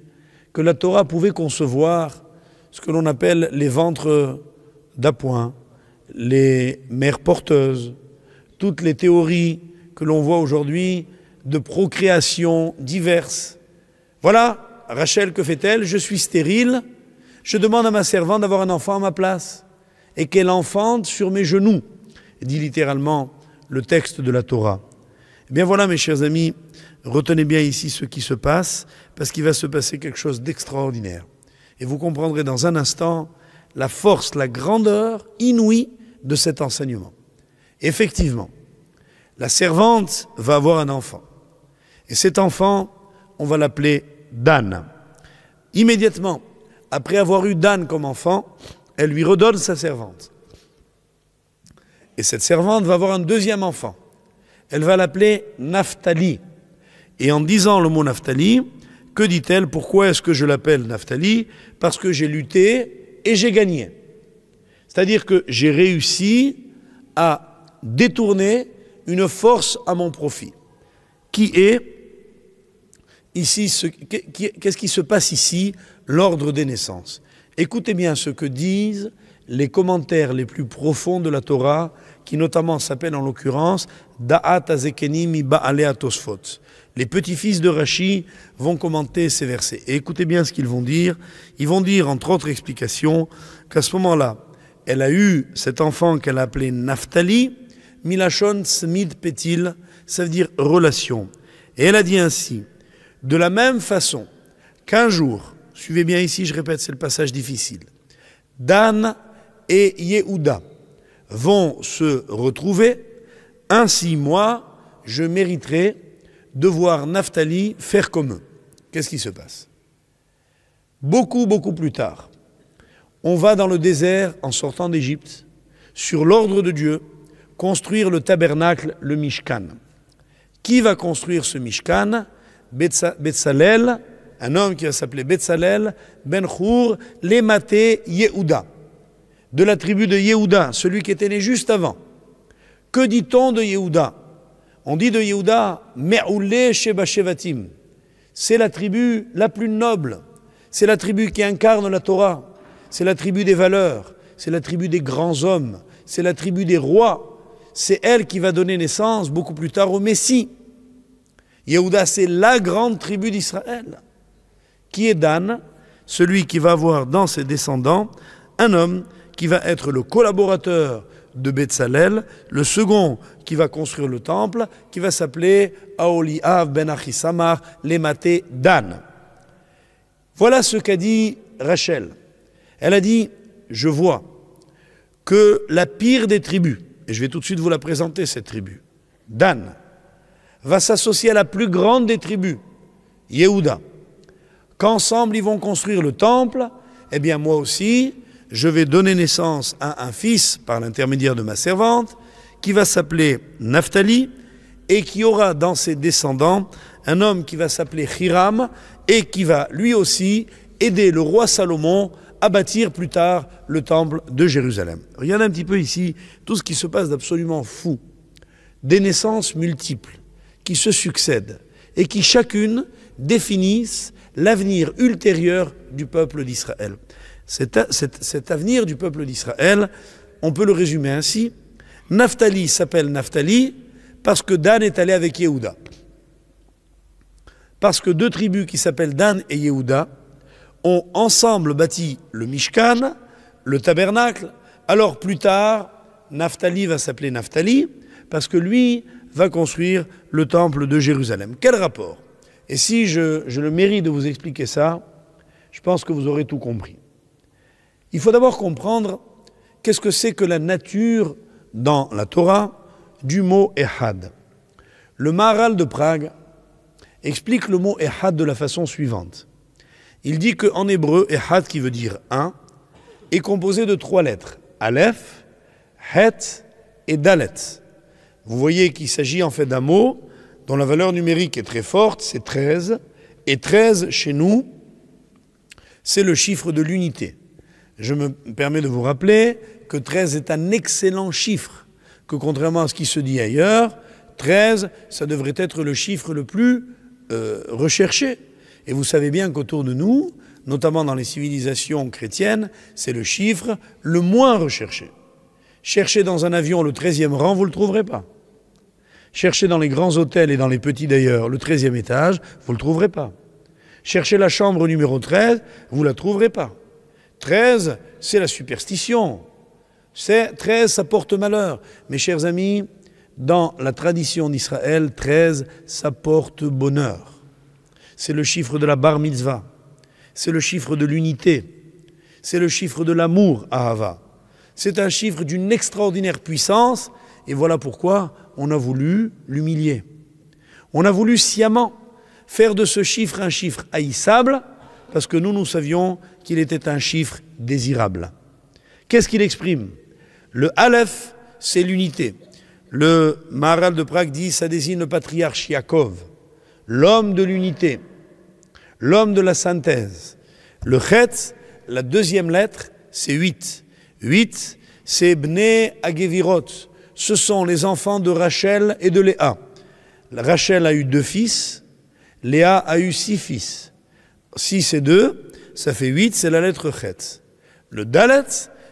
que la Torah pouvait concevoir ce que l'on appelle les ventres d'appoint, les mères porteuses, toutes les théories que l'on voit aujourd'hui de procréation diverse. Voilà, Rachel, que fait-elle Je suis stérile, je demande à ma servante d'avoir un enfant à ma place, et qu'elle enfante sur mes genoux, dit littéralement le texte de la Torah. Eh bien voilà, mes chers amis, retenez bien ici ce qui se passe, parce qu'il va se passer quelque chose d'extraordinaire. Et vous comprendrez dans un instant la force, la grandeur inouïe de cet enseignement. Effectivement, la servante va avoir un enfant. Et cet enfant, on va l'appeler Dan. Immédiatement, après avoir eu Dan comme enfant, elle lui redonne sa servante. Et cette servante va avoir un deuxième enfant. Elle va l'appeler Naphtali. Et en disant le mot Naphtali, que dit-elle Pourquoi est-ce que je l'appelle Naphtali Parce que j'ai lutté et j'ai gagné. C'est-à-dire que j'ai réussi à détourner une force à mon profit, qui est ici, qu'est-ce qui se passe ici L'ordre des naissances. Écoutez bien ce que disent les commentaires les plus profonds de la Torah, qui notamment s'appellent en l'occurrence Da'at mi Ba'ale Tosfot. Les petits-fils de Rashi vont commenter ces versets. Et écoutez bien ce qu'ils vont dire. Ils vont dire, entre autres explications, qu'à ce moment-là, elle a eu cet enfant qu'elle a appelé Naphtali, Milachon Smid Petil, ça veut dire relation. Et elle a dit ainsi, de la même façon qu'un jour, suivez bien ici, je répète, c'est le passage difficile, Dan et Yehuda vont se retrouver, ainsi moi, je mériterai de voir Naphtali faire comme eux. Qu'est-ce qui se passe Beaucoup, beaucoup plus tard, on va dans le désert en sortant d'Égypte, sur l'ordre de Dieu, construire le tabernacle, le Mishkan. Qui va construire ce Mishkan Betsalel, un homme qui va s'appeler Betsalel, Ben Khour, Lematé Yehuda, de la tribu de Yehuda, celui qui était né juste avant. Que dit-on de Yehuda On dit de Yehuda, Sheba Shevatim, C'est la tribu la plus noble, c'est la tribu qui incarne la Torah, c'est la tribu des valeurs, c'est la tribu des grands hommes, c'est la tribu des rois, c'est elle qui va donner naissance beaucoup plus tard au Messie. Yehuda, c'est la grande tribu d'Israël. Qui est Dan Celui qui va avoir dans ses descendants un homme qui va être le collaborateur de salel le second qui va construire le temple, qui va s'appeler Av ben Achisamar, l'Ematé Dan. Voilà ce qu'a dit Rachel. Elle a dit, je vois que la pire des tribus, et je vais tout de suite vous la présenter cette tribu, Dan, va s'associer à la plus grande des tribus, Yehuda. Qu'ensemble ils vont construire le temple, eh bien moi aussi, je vais donner naissance à un fils par l'intermédiaire de ma servante, qui va s'appeler Naphtali, et qui aura dans ses descendants un homme qui va s'appeler Hiram, et qui va lui aussi aider le roi Salomon à bâtir plus tard le temple de Jérusalem. Regardez un petit peu ici tout ce qui se passe d'absolument fou. Des naissances multiples qui se succèdent et qui chacune définissent l'avenir ultérieur du peuple d'Israël. Cet, avenir du peuple d'Israël, on peut le résumer ainsi. Naphtali s'appelle Naphtali parce que Dan est allé avec Yehuda. Parce que deux tribus qui s'appellent Dan et Yehuda ont ensemble bâti le Mishkan, le tabernacle. Alors plus tard, Naphtali va s'appeler Naphtali parce que lui va construire le temple de Jérusalem. Quel rapport Et si je, le mérite de vous expliquer ça, je pense que vous aurez tout compris. Il faut d'abord comprendre qu'est-ce que c'est que la nature dans la Torah du mot Ehad. Le Maharal de Prague explique le mot Ehad de la façon suivante. Il dit qu'en hébreu, Ehad, qui veut dire un, est composé de trois lettres, Aleph, Het et Dalet. Vous voyez qu'il s'agit en fait d'un mot dont la valeur numérique est très forte, c'est 13. Et 13, chez nous, c'est le chiffre de l'unité. Je me permets de vous rappeler que 13 est un excellent chiffre, que contrairement à ce qui se dit ailleurs, 13, ça devrait être le chiffre le plus euh, recherché. Et vous savez bien qu'autour de nous, notamment dans les civilisations chrétiennes, c'est le chiffre le moins recherché. Cherchez dans un avion le treizième rang, vous ne le trouverez pas. Cherchez dans les grands hôtels et dans les petits d'ailleurs le treizième étage, vous ne le trouverez pas. Cherchez la chambre numéro 13, vous ne la trouverez pas. 13, c'est la superstition. 13, ça porte malheur. Mes chers amis, dans la tradition d'Israël, 13, ça porte bonheur. C'est le chiffre de la bar mitzvah. C'est le chiffre de l'unité. C'est le chiffre de l'amour à Hava. C'est un chiffre d'une extraordinaire puissance, et voilà pourquoi on a voulu l'humilier. On a voulu sciemment faire de ce chiffre un chiffre haïssable, parce que nous, nous savions qu'il était un chiffre désirable. Qu'est-ce qu'il exprime Le Aleph, c'est l'unité. Le Maharal de Prague dit ça désigne le patriarche Yaakov, l'homme de l'unité, l'homme de la synthèse. Le Chet, la deuxième lettre, c'est 8. 8, c'est Bné Agevirot. Ce sont les enfants de Rachel et de Léa. Rachel a eu deux fils, Léa a eu six fils. Six et deux, ça fait 8, c'est la lettre Chet. Le Dalet,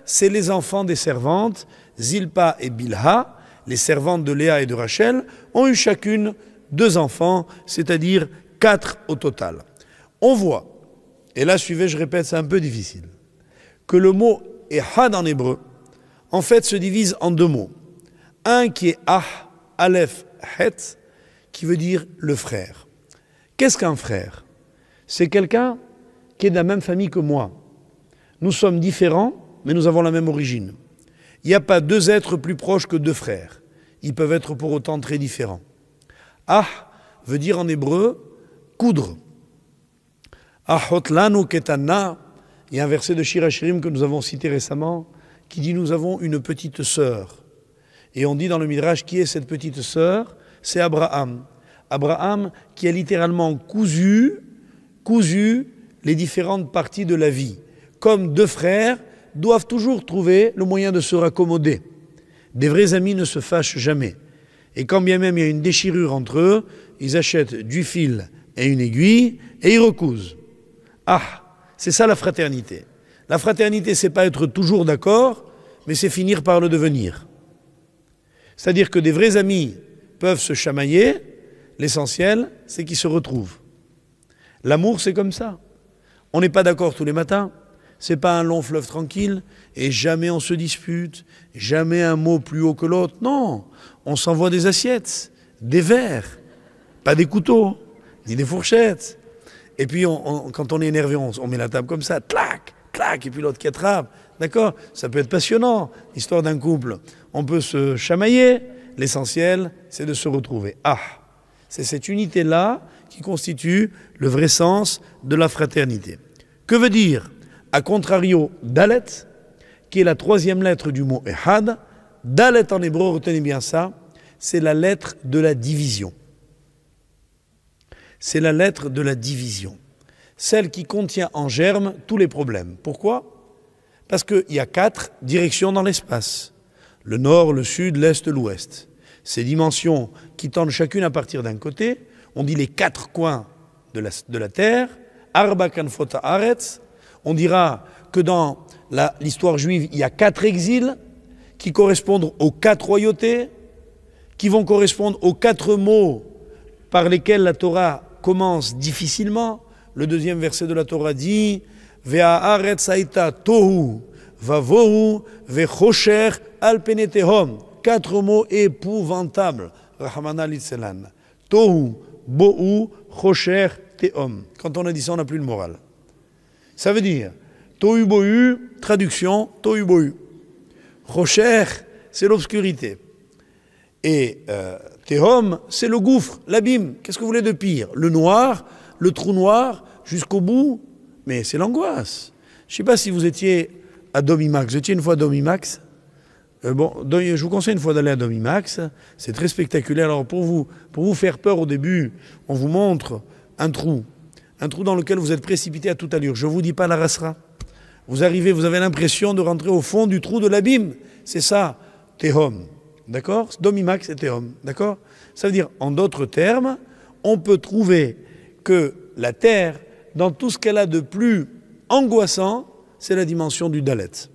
c'est les enfants des servantes, Zilpa et Bilha, les servantes de Léa et de Rachel, ont eu chacune deux enfants, c'est-à-dire quatre au total. On voit, et là suivez, je répète, c'est un peu difficile, que le mot et had en hébreu, en fait se divise en deux mots. Un qui est ah, aleph, het, qui veut dire le frère. Qu'est-ce qu'un frère C'est quelqu'un qui est de la même famille que moi. Nous sommes différents, mais nous avons la même origine. Il n'y a pas deux êtres plus proches que deux frères. Ils peuvent être pour autant très différents. Ah veut dire en hébreu coudre. Ahotlanu ketana il y a un verset de Shirachirim que nous avons cité récemment qui dit Nous avons une petite sœur. Et on dit dans le Midrash Qui est cette petite sœur C'est Abraham. Abraham qui a littéralement cousu, cousu les différentes parties de la vie. Comme deux frères doivent toujours trouver le moyen de se raccommoder. Des vrais amis ne se fâchent jamais. Et quand bien même il y a une déchirure entre eux, ils achètent du fil et une aiguille et ils recousent. Ah c'est ça la fraternité. La fraternité, c'est pas être toujours d'accord, mais c'est finir par le devenir. C'est-à-dire que des vrais amis peuvent se chamailler, l'essentiel, c'est qu'ils se retrouvent. L'amour, c'est comme ça. On n'est pas d'accord tous les matins, c'est pas un long fleuve tranquille, et jamais on se dispute, jamais un mot plus haut que l'autre. Non, on s'envoie des assiettes, des verres, pas des couteaux, ni des fourchettes. Et puis, quand on est énervé, on, met la table comme ça, clac, clac, et puis l'autre qui attrape. D'accord Ça peut être passionnant, l'histoire d'un couple. On peut se chamailler. L'essentiel, c'est de se retrouver. Ah C'est cette unité-là qui constitue le vrai sens de la fraternité. Que veut dire, A contrario, Dalet, qui est la troisième lettre du mot Ehad Dalet en hébreu, retenez bien ça, c'est la lettre de la division c'est la lettre de la division, celle qui contient en germe tous les problèmes. Pourquoi Parce qu'il y a quatre directions dans l'espace, le nord, le sud, l'est, l'ouest. Ces dimensions qui tendent chacune à partir d'un côté, on dit les quatre coins de la, de la Terre, Arba Kanfota Aretz, on dira que dans l'histoire juive, il y a quatre exils qui correspondent aux quatre royautés, qui vont correspondre aux quatre mots par lesquels la Torah commence difficilement. Le deuxième verset de la Torah dit tohu vavohu vechosher alpenetehom. Quatre mots épouvantables. Rahmana litselan. Tohu, bohu, chosher, tehom. Quand on a dit ça, on n'a plus le moral. Ça veut dire tohu bohu, traduction tohu bohu. Chosher, c'est l'obscurité. Et euh, Tehom, c'est le gouffre, l'abîme. Qu'est-ce que vous voulez de pire Le noir, le trou noir, jusqu'au bout Mais c'est l'angoisse. Je ne sais pas si vous étiez à Domimax. Vous étiez une fois à Domimax euh, bon, je vous conseille une fois d'aller à Domimax, c'est très spectaculaire. Alors pour vous, pour vous faire peur au début, on vous montre un trou, un trou dans lequel vous êtes précipité à toute allure. Je ne vous dis pas la rassera. Vous arrivez, vous avez l'impression de rentrer au fond du trou de l'abîme. C'est ça, Tehom. D'accord Domimax était homme. D'accord Ça veut dire, en d'autres termes, on peut trouver que la Terre, dans tout ce qu'elle a de plus angoissant, c'est la dimension du Dalet.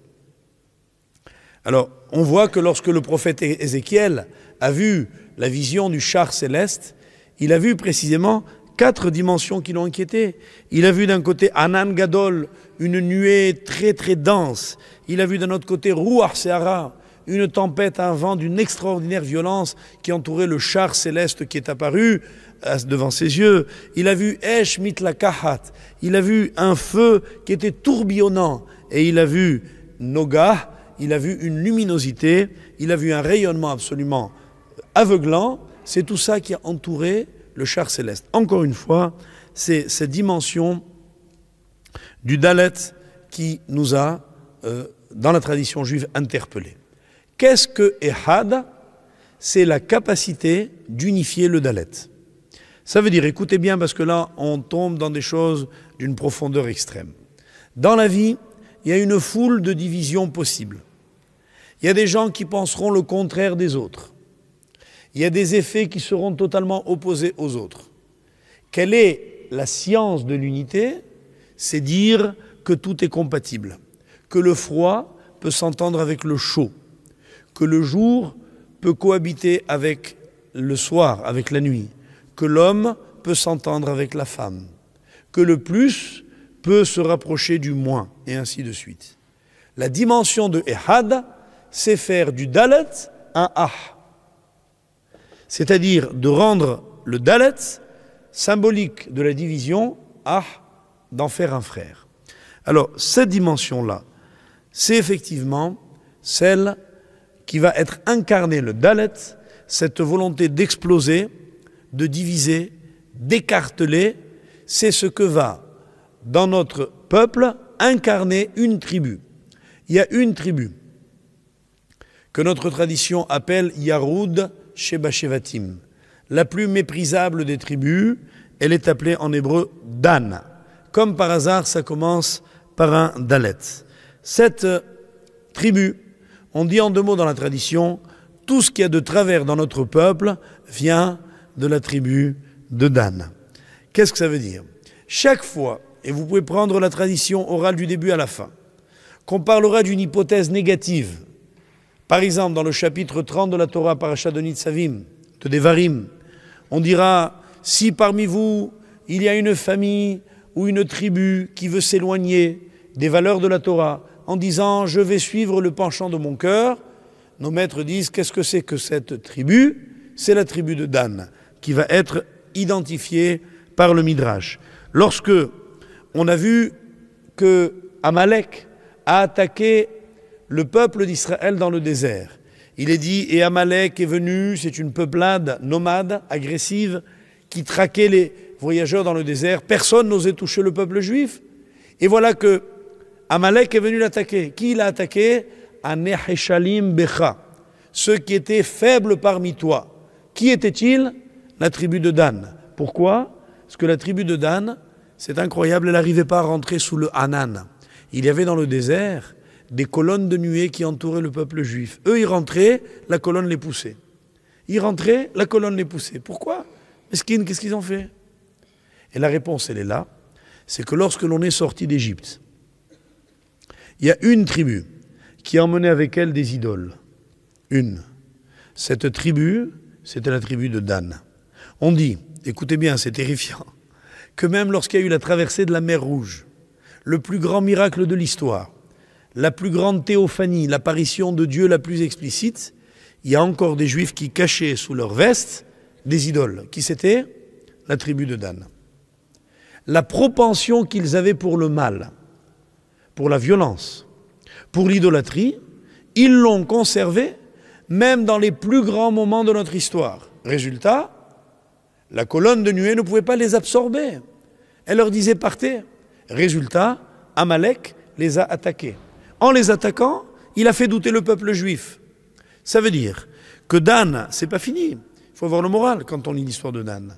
Alors, on voit que lorsque le prophète Ézéchiel a vu la vision du char céleste, il a vu précisément quatre dimensions qui l'ont inquiété. Il a vu d'un côté Anan Gadol, une nuée très très dense. Il a vu d'un autre côté Ruach Seara, une tempête, un vent d'une extraordinaire violence qui entourait le char céleste qui est apparu euh, devant ses yeux. Il a vu Esh Kahat. Il a vu un feu qui était tourbillonnant. Et il a vu Noga. Il a vu une luminosité. Il a vu un rayonnement absolument aveuglant. C'est tout ça qui a entouré le char céleste. Encore une fois, c'est cette dimension du Dalet qui nous a, euh, dans la tradition juive, interpellés. Qu'est-ce que Ehad C'est la capacité d'unifier le Dalet. Ça veut dire, écoutez bien, parce que là, on tombe dans des choses d'une profondeur extrême. Dans la vie, il y a une foule de divisions possibles. Il y a des gens qui penseront le contraire des autres. Il y a des effets qui seront totalement opposés aux autres. Quelle est la science de l'unité C'est dire que tout est compatible, que le froid peut s'entendre avec le chaud, que le jour peut cohabiter avec le soir, avec la nuit, que l'homme peut s'entendre avec la femme, que le plus peut se rapprocher du moins, et ainsi de suite. La dimension de Ehad, c'est faire du Dalet un Ah, c'est-à-dire de rendre le Dalet symbolique de la division Ah, d'en faire un frère. Alors, cette dimension-là, c'est effectivement celle qui va être incarné, le Dalet, cette volonté d'exploser, de diviser, d'écarteler, c'est ce que va, dans notre peuple, incarner une tribu. Il y a une tribu que notre tradition appelle Yaroud Shebashevatim, la plus méprisable des tribus, elle est appelée en hébreu Dan. Comme par hasard, ça commence par un Dalet. Cette tribu, on dit en deux mots dans la tradition, tout ce qu'il y a de travers dans notre peuple vient de la tribu de Dan. Qu'est-ce que ça veut dire Chaque fois, et vous pouvez prendre la tradition orale du début à la fin, qu'on parlera d'une hypothèse négative, par exemple dans le chapitre 30 de la Torah par de Nitzavim, de Devarim, on dira, si parmi vous, il y a une famille ou une tribu qui veut s'éloigner des valeurs de la Torah, en disant je vais suivre le penchant de mon cœur, nos maîtres disent qu'est-ce que c'est que cette tribu C'est la tribu de Dan qui va être identifiée par le Midrash. Lorsque on a vu que Amalek a attaqué le peuple d'Israël dans le désert, il est dit et Amalek est venu, c'est une peuplade nomade, agressive, qui traquait les voyageurs dans le désert. Personne n'osait toucher le peuple juif. Et voilà que Amalek est venu l'attaquer. Qui l'a attaqué Aneheshalim Becha, ceux qui étaient faibles parmi toi. Qui étaient-ils La tribu de Dan. Pourquoi Parce que la tribu de Dan, c'est incroyable, elle n'arrivait pas à rentrer sous le Hanan. Il y avait dans le désert des colonnes de nuées qui entouraient le peuple juif. Eux, ils rentraient, la colonne les poussait. Ils rentraient, la colonne les poussait. Pourquoi mesquines qu'est-ce qu'ils ont fait Et la réponse, elle est là. C'est que lorsque l'on est sorti d'Égypte, il y a une tribu qui a avec elle des idoles. Une. Cette tribu, c'était la tribu de Dan. On dit, écoutez bien, c'est terrifiant, que même lorsqu'il y a eu la traversée de la mer Rouge, le plus grand miracle de l'histoire, la plus grande théophanie, l'apparition de Dieu la plus explicite, il y a encore des juifs qui cachaient sous leur veste des idoles. Qui c'était La tribu de Dan. La propension qu'ils avaient pour le mal, pour la violence, pour l'idolâtrie, ils l'ont conservé même dans les plus grands moments de notre histoire. Résultat, la colonne de nuée ne pouvait pas les absorber. Elle leur disait partez. Résultat, Amalek les a attaqués. En les attaquant, il a fait douter le peuple juif. Ça veut dire que Dan, c'est pas fini. Il faut avoir le moral quand on lit l'histoire de Dan.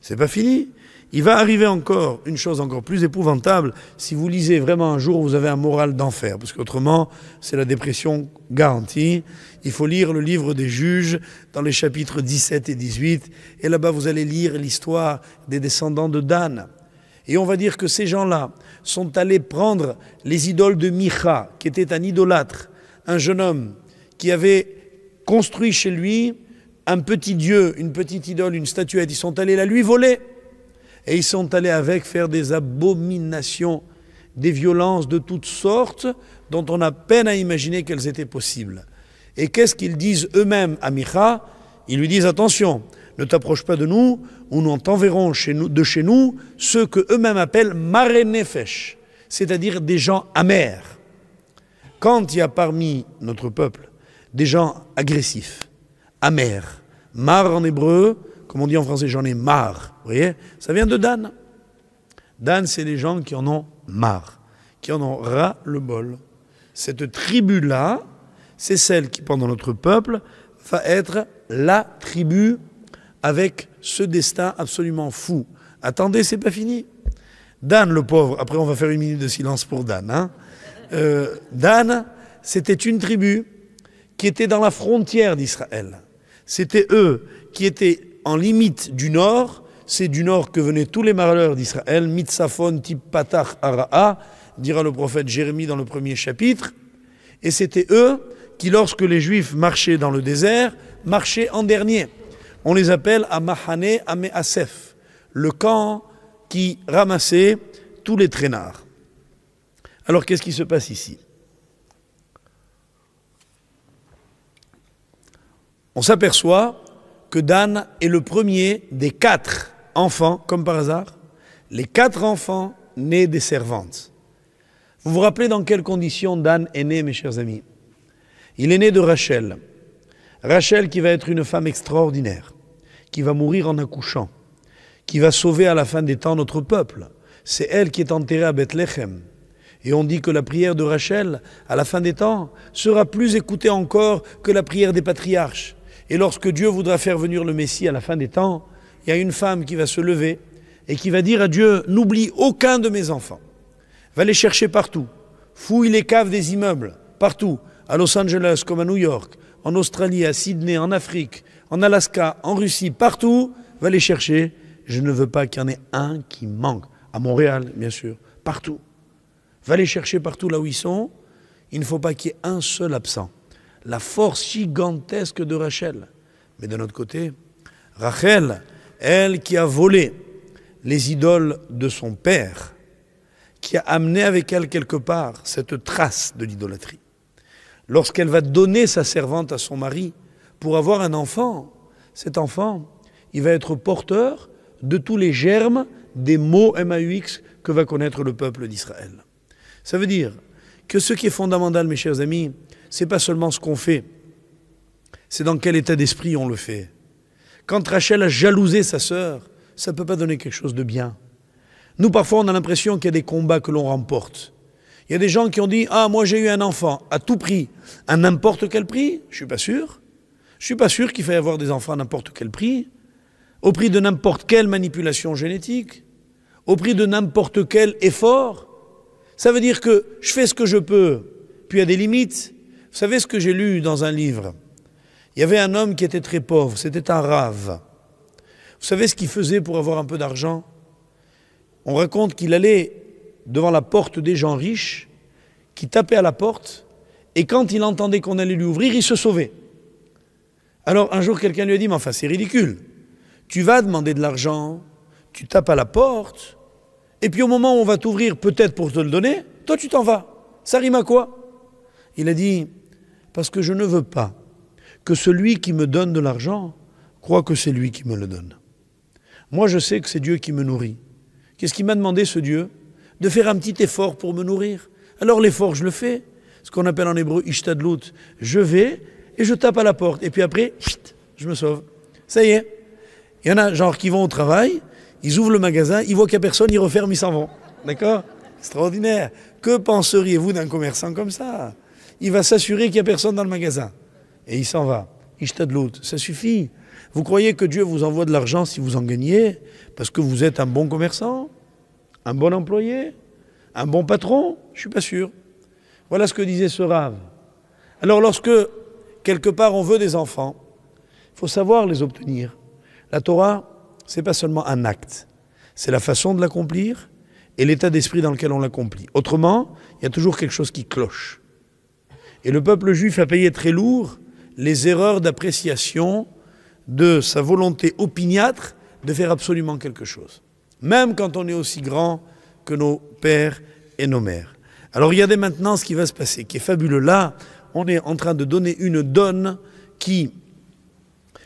C'est pas fini. Il va arriver encore une chose encore plus épouvantable si vous lisez vraiment un jour, vous avez un moral d'enfer, parce qu'autrement, c'est la dépression garantie. Il faut lire le livre des juges dans les chapitres 17 et 18, et là-bas, vous allez lire l'histoire des descendants de Dan. Et on va dire que ces gens-là sont allés prendre les idoles de Micha, qui était un idolâtre, un jeune homme qui avait construit chez lui un petit dieu, une petite idole, une statuette. Ils sont allés la lui voler. Et ils sont allés avec faire des abominations, des violences de toutes sortes dont on a peine à imaginer qu'elles étaient possibles. Et qu'est-ce qu'ils disent eux-mêmes à Micha Ils lui disent attention, ne t'approche pas de nous, ou nous t'enverrons de chez nous ceux que eux-mêmes appellent marénéfèches c'est-à-dire des gens amers. Quand il y a parmi notre peuple des gens agressifs, amers, mar en hébreu, comme on dit en français, j'en ai marre. Vous voyez Ça vient de Dan. Dan, c'est les gens qui en ont marre, qui en ont ras le bol. Cette tribu-là, c'est celle qui, pendant notre peuple, va être la tribu avec ce destin absolument fou. Attendez, c'est pas fini. Dan, le pauvre, après on va faire une minute de silence pour Dan. Hein. Euh, Dan, c'était une tribu qui était dans la frontière d'Israël. C'était eux qui étaient en limite du nord, c'est du nord que venaient tous les malheurs d'Israël, Mitsaphon, type Patach, Ara'a, dira le prophète Jérémie dans le premier chapitre. Et c'était eux qui, lorsque les Juifs marchaient dans le désert, marchaient en dernier. On les appelle Amahane Ameasef, le camp qui ramassait tous les traînards. Alors qu'est-ce qui se passe ici On s'aperçoit que Dan est le premier des quatre enfants, comme par hasard, les quatre enfants nés des servantes. Vous vous rappelez dans quelles conditions Dan est né, mes chers amis Il est né de Rachel. Rachel qui va être une femme extraordinaire, qui va mourir en accouchant, qui va sauver à la fin des temps notre peuple. C'est elle qui est enterrée à Bethléem. Et on dit que la prière de Rachel, à la fin des temps, sera plus écoutée encore que la prière des patriarches. Et lorsque Dieu voudra faire venir le Messie à la fin des temps, il y a une femme qui va se lever et qui va dire à Dieu, n'oublie aucun de mes enfants. Va les chercher partout. Fouille les caves des immeubles, partout, à Los Angeles comme à New York, en Australie, à Sydney, en Afrique, en Alaska, en Russie, partout, va les chercher. Je ne veux pas qu'il y en ait un qui manque. À Montréal, bien sûr, partout. Va les chercher partout là où ils sont. Il ne faut pas qu'il y ait un seul absent la force gigantesque de Rachel. Mais d'un autre côté, Rachel, elle qui a volé les idoles de son père, qui a amené avec elle quelque part cette trace de l'idolâtrie. Lorsqu'elle va donner sa servante à son mari pour avoir un enfant, cet enfant, il va être porteur de tous les germes des mots MAUX que va connaître le peuple d'Israël. Ça veut dire que ce qui est fondamental, mes chers amis, c'est pas seulement ce qu'on fait, c'est dans quel état d'esprit on le fait. Quand Rachel a jalousé sa sœur, ça ne peut pas donner quelque chose de bien. Nous, parfois, on a l'impression qu'il y a des combats que l'on remporte. Il y a des gens qui ont dit Ah, moi j'ai eu un enfant à tout prix, à n'importe quel prix, je ne suis pas sûr. Je ne suis pas sûr qu'il faille avoir des enfants à n'importe quel prix, au prix de n'importe quelle manipulation génétique, au prix de n'importe quel effort. Ça veut dire que je fais ce que je peux, puis il y a des limites, vous savez ce que j'ai lu dans un livre Il y avait un homme qui était très pauvre, c'était un rave. Vous savez ce qu'il faisait pour avoir un peu d'argent On raconte qu'il allait devant la porte des gens riches, qui tapaient à la porte, et quand il entendait qu'on allait lui ouvrir, il se sauvait. Alors un jour, quelqu'un lui a dit, mais enfin, c'est ridicule. Tu vas demander de l'argent, tu tapes à la porte, et puis au moment où on va t'ouvrir, peut-être pour te le donner, toi tu t'en vas. Ça rime à quoi Il a dit, parce que je ne veux pas que celui qui me donne de l'argent croit que c'est lui qui me le donne. Moi, je sais que c'est Dieu qui me nourrit. Qu'est-ce qu'il m'a demandé ce Dieu De faire un petit effort pour me nourrir. Alors l'effort, je le fais. Ce qu'on appelle en hébreu ishtadlut. Je vais et je tape à la porte. Et puis après, je me sauve. Ça y est. Il y en a, genre, qui vont au travail, ils ouvrent le magasin, ils voient qu'il n'y a personne, ils referment, ils s'en vont. D'accord Extraordinaire. Que penseriez-vous d'un commerçant comme ça il va s'assurer qu'il n'y a personne dans le magasin. Et il s'en va. de l'autre. ça suffit. Vous croyez que Dieu vous envoie de l'argent si vous en gagnez parce que vous êtes un bon commerçant, un bon employé, un bon patron Je ne suis pas sûr. Voilà ce que disait ce rave. Alors lorsque, quelque part, on veut des enfants, il faut savoir les obtenir. La Torah, c'est pas seulement un acte, c'est la façon de l'accomplir et l'état d'esprit dans lequel on l'accomplit. Autrement, il y a toujours quelque chose qui cloche. Et le peuple juif a payé très lourd les erreurs d'appréciation de sa volonté opiniâtre de faire absolument quelque chose, même quand on est aussi grand que nos pères et nos mères. Alors regardez maintenant ce qui va se passer, qui est fabuleux. Là, on est en train de donner une donne qui,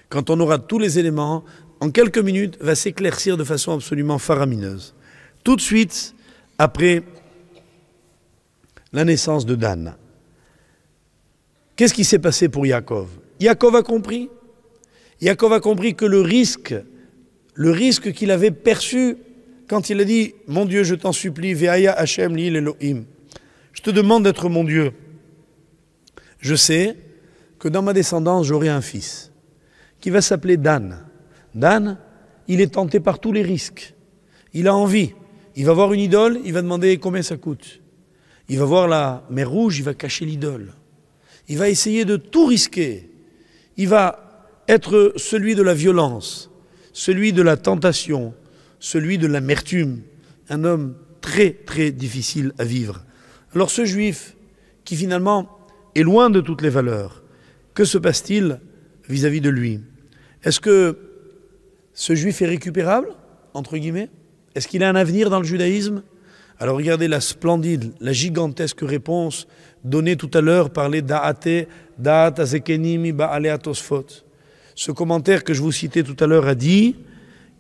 quand on aura tous les éléments, en quelques minutes, va s'éclaircir de façon absolument faramineuse. Tout de suite, après la naissance de Dan. Qu'est-ce qui s'est passé pour Yaakov Yaakov a compris. Yaakov a compris que le risque, le risque qu'il avait perçu quand il a dit Mon Dieu, je t'en supplie, Veaya Hashem Lil Elohim, je te demande d'être mon Dieu. Je sais que dans ma descendance, j'aurai un fils qui va s'appeler Dan. Dan, il est tenté par tous les risques. Il a envie. Il va voir une idole, il va demander combien ça coûte. Il va voir la mer rouge, il va cacher l'idole. Il va essayer de tout risquer. Il va être celui de la violence, celui de la tentation, celui de l'amertume. Un homme très très difficile à vivre. Alors ce juif, qui finalement est loin de toutes les valeurs, que se passe-t-il vis-à-vis de lui Est-ce que ce juif est récupérable, entre guillemets Est-ce qu'il a un avenir dans le judaïsme alors regardez la splendide, la gigantesque réponse donnée tout à l'heure par les Da'ate, Daat Zekenimi Ba'alea Ce commentaire que je vous citais tout à l'heure a dit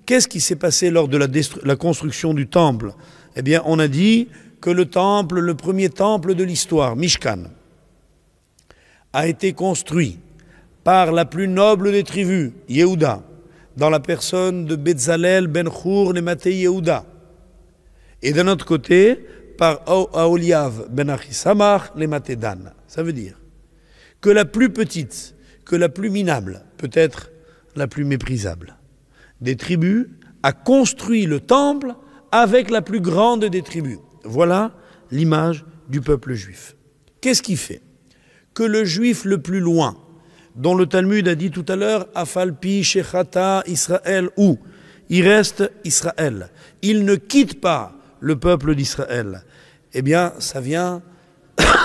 Qu'est-ce qui s'est passé lors de la, construction du temple Eh bien, on a dit que le temple, le premier temple de l'histoire, Mishkan, a été construit par la plus noble des tribus, Yehuda, dans la personne de Bezalel ben Nemate Yehuda et d'un autre côté, par Aoliav ben Achisamach les Matedan. Ça veut dire que la plus petite, que la plus minable, peut-être la plus méprisable, des tribus a construit le temple avec la plus grande des tribus. Voilà l'image du peuple juif. Qu'est-ce qui fait que le juif le plus loin, dont le Talmud a dit tout à l'heure, Afalpi, Shechata, Israël, où il reste Israël. Il ne quitte pas le peuple d'Israël Eh bien, ça vient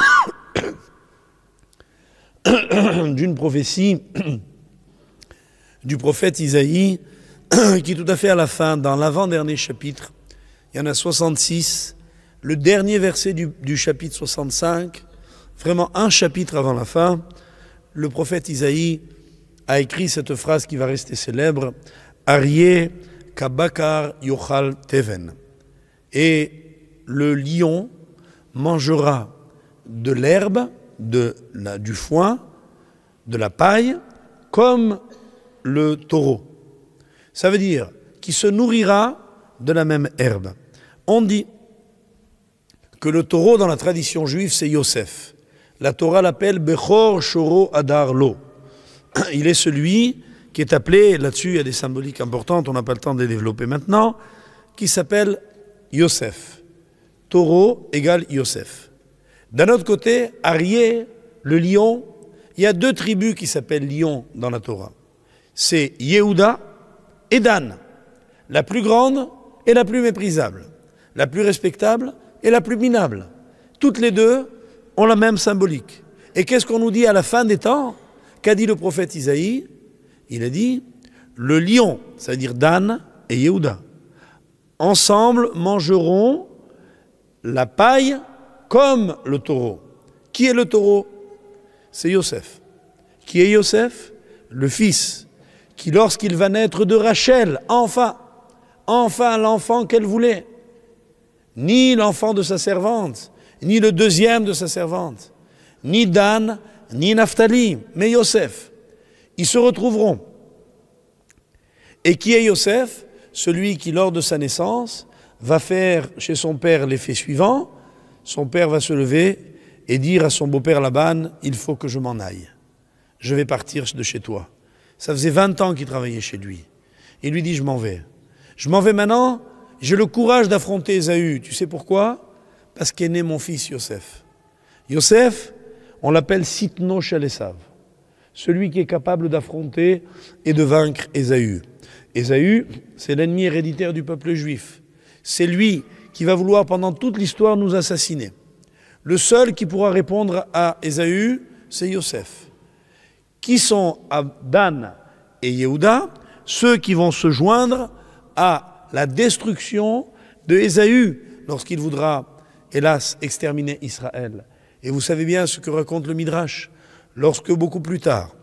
d'une prophétie du prophète Isaïe, qui tout à fait à la fin, dans l'avant-dernier chapitre, il y en a 66, le dernier verset du, chapitre 65, vraiment un chapitre avant la fin, le prophète Isaïe a écrit cette phrase qui va rester célèbre, Arié Kabakar Yochal Teven. Et le lion mangera de l'herbe, de du foin, de la paille, comme le taureau. Ça veut dire qu'il se nourrira de la même herbe. On dit que le taureau dans la tradition juive, c'est Yosef. La Torah l'appelle Bechor Shoro Adar Lo. Il est celui qui est appelé, là-dessus il y a des symboliques importantes, on n'a pas le temps de les développer maintenant, qui s'appelle Yosef. Taureau égale Yosef. D'un autre côté, Arié, le lion, il y a deux tribus qui s'appellent lion dans la Torah. C'est Yehuda et Dan, la plus grande et la plus méprisable, la plus respectable et la plus minable. Toutes les deux ont la même symbolique. Et qu'est-ce qu'on nous dit à la fin des temps Qu'a dit le prophète Isaïe Il a dit, le lion, c'est-à-dire Dan et Yehuda, Ensemble mangeront la paille comme le taureau. Qui est le taureau C'est Yosef. Qui est Yosef Le fils, qui lorsqu'il va naître de Rachel, enfin, enfin l'enfant qu'elle voulait, ni l'enfant de sa servante, ni le deuxième de sa servante, ni Dan, ni Naphtali, mais Yosef. Ils se retrouveront. Et qui est Yosef celui qui, lors de sa naissance, va faire chez son père l'effet suivant, son père va se lever et dire à son beau-père Laban, il faut que je m'en aille, je vais partir de chez toi. Ça faisait 20 ans qu'il travaillait chez lui. Il lui dit, je m'en vais. Je m'en vais maintenant, j'ai le courage d'affronter Esaü. Tu sais pourquoi Parce qu'est né mon fils Yosef. Yosef, on l'appelle Sitno Chalessav. celui qui est capable d'affronter et de vaincre Esaü. Ésaü, c'est l'ennemi héréditaire du peuple juif. C'est lui qui va vouloir pendant toute l'histoire nous assassiner. Le seul qui pourra répondre à Ésaü, c'est Yosef. Qui sont Dan et Yehuda, ceux qui vont se joindre à la destruction de Ésaü lorsqu'il voudra, hélas, exterminer Israël. Et vous savez bien ce que raconte le Midrash. Lorsque beaucoup plus tard,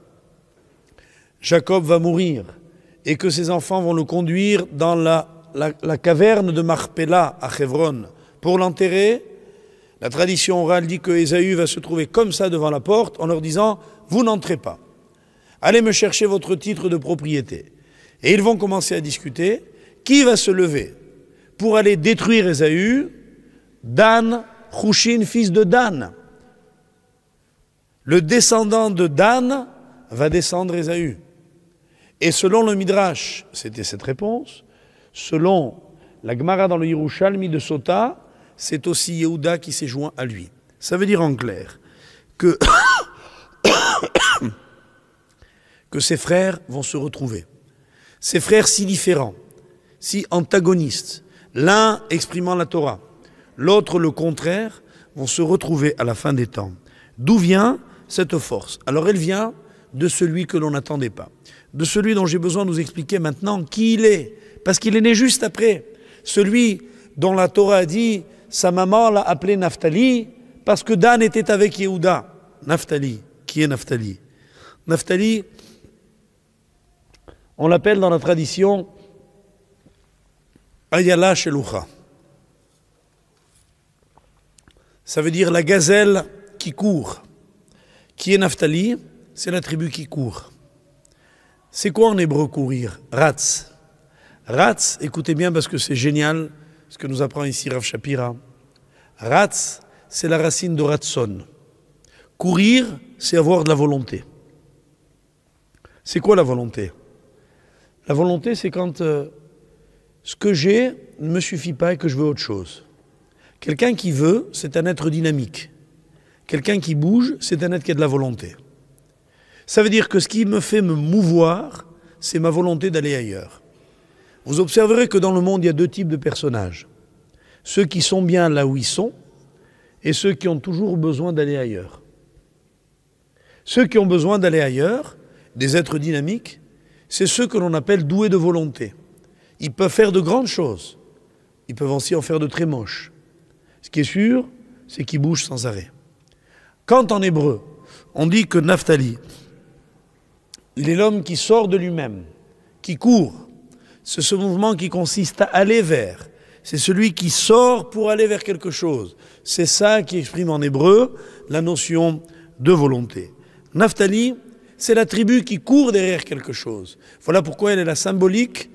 Jacob va mourir, et que ses enfants vont le conduire dans la, caverne de Marpella à Chevron pour l'enterrer. La tradition orale dit que Ésaü va se trouver comme ça devant la porte en leur disant Vous n'entrez pas, allez me chercher votre titre de propriété. Et ils vont commencer à discuter qui va se lever pour aller détruire Esaü Dan, Hushin, fils de Dan. Le descendant de Dan va descendre Esaü. Et selon le Midrash, c'était cette réponse, selon la Gemara dans le Yerushalmi de Sota, c'est aussi Yehuda qui s'est joint à lui. Ça veut dire en clair que, que ses frères vont se retrouver. Ses frères si différents, si antagonistes, l'un exprimant la Torah, l'autre le contraire, vont se retrouver à la fin des temps. D'où vient cette force Alors elle vient de celui que l'on n'attendait pas de celui dont j'ai besoin de nous expliquer maintenant qui il est, parce qu'il est né juste après. Celui dont la Torah a dit, sa maman l'a appelé Naphtali, parce que Dan était avec Yehuda. Naphtali, qui est Naphtali Naphtali, on l'appelle dans la tradition Ayala Shelucha. Ça veut dire la gazelle qui court. Qui est Naphtali C'est la tribu qui court. C'est quoi en hébreu courir Ratz. Ratz, écoutez bien parce que c'est génial ce que nous apprend ici Rav Shapira. Ratz, c'est la racine de Ratson. Courir, c'est avoir de la volonté. C'est quoi la volonté La volonté, c'est quand euh, ce que j'ai ne me suffit pas et que je veux autre chose. Quelqu'un qui veut, c'est un être dynamique. Quelqu'un qui bouge, c'est un être qui a de la volonté. Ça veut dire que ce qui me fait me mouvoir, c'est ma volonté d'aller ailleurs. Vous observerez que dans le monde, il y a deux types de personnages. Ceux qui sont bien là où ils sont et ceux qui ont toujours besoin d'aller ailleurs. Ceux qui ont besoin d'aller ailleurs, des êtres dynamiques, c'est ceux que l'on appelle doués de volonté. Ils peuvent faire de grandes choses. Ils peuvent aussi en faire de très moches. Ce qui est sûr, c'est qu'ils bougent sans arrêt. Quand en hébreu, on dit que Naphtali, il est l'homme qui sort de lui-même, qui court. C'est ce mouvement qui consiste à aller vers. C'est celui qui sort pour aller vers quelque chose. C'est ça qui exprime en hébreu la notion de volonté. Naphtali, c'est la tribu qui court derrière quelque chose. Voilà pourquoi elle est la symbolique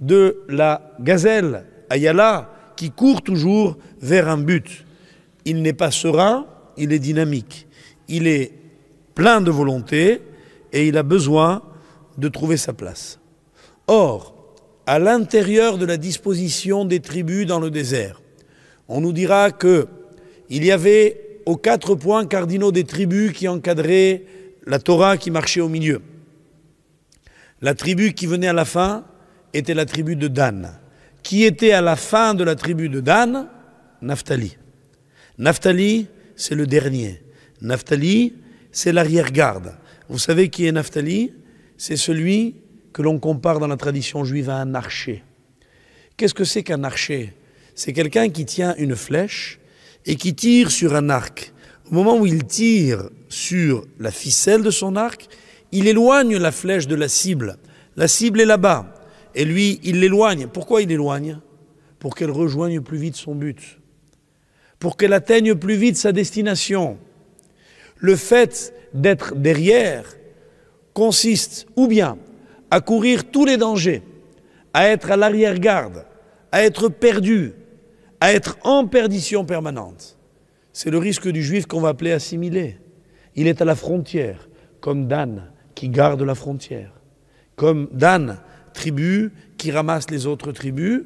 de la gazelle, Ayala, qui court toujours vers un but. Il n'est pas serein, il est dynamique. Il est plein de volonté, et il a besoin de trouver sa place. Or, à l'intérieur de la disposition des tribus dans le désert, on nous dira que il y avait aux quatre points cardinaux des tribus qui encadraient la Torah qui marchait au milieu. La tribu qui venait à la fin était la tribu de Dan. Qui était à la fin de la tribu de Dan Naphtali. Naphtali, c'est le dernier. Naphtali, c'est l'arrière-garde. Vous savez qui est Naphtali C'est celui que l'on compare dans la tradition juive à un archer. Qu'est-ce que c'est qu'un archer C'est quelqu'un qui tient une flèche et qui tire sur un arc. Au moment où il tire sur la ficelle de son arc, il éloigne la flèche de la cible. La cible est là-bas. Et lui, il l'éloigne. Pourquoi il l'éloigne Pour qu'elle rejoigne plus vite son but. Pour qu'elle atteigne plus vite sa destination le fait d'être derrière consiste ou bien à courir tous les dangers, à être à l'arrière-garde, à être perdu, à être en perdition permanente. C'est le risque du juif qu'on va appeler assimilé. Il est à la frontière, comme Dan qui garde la frontière, comme Dan, tribu qui ramasse les autres tribus.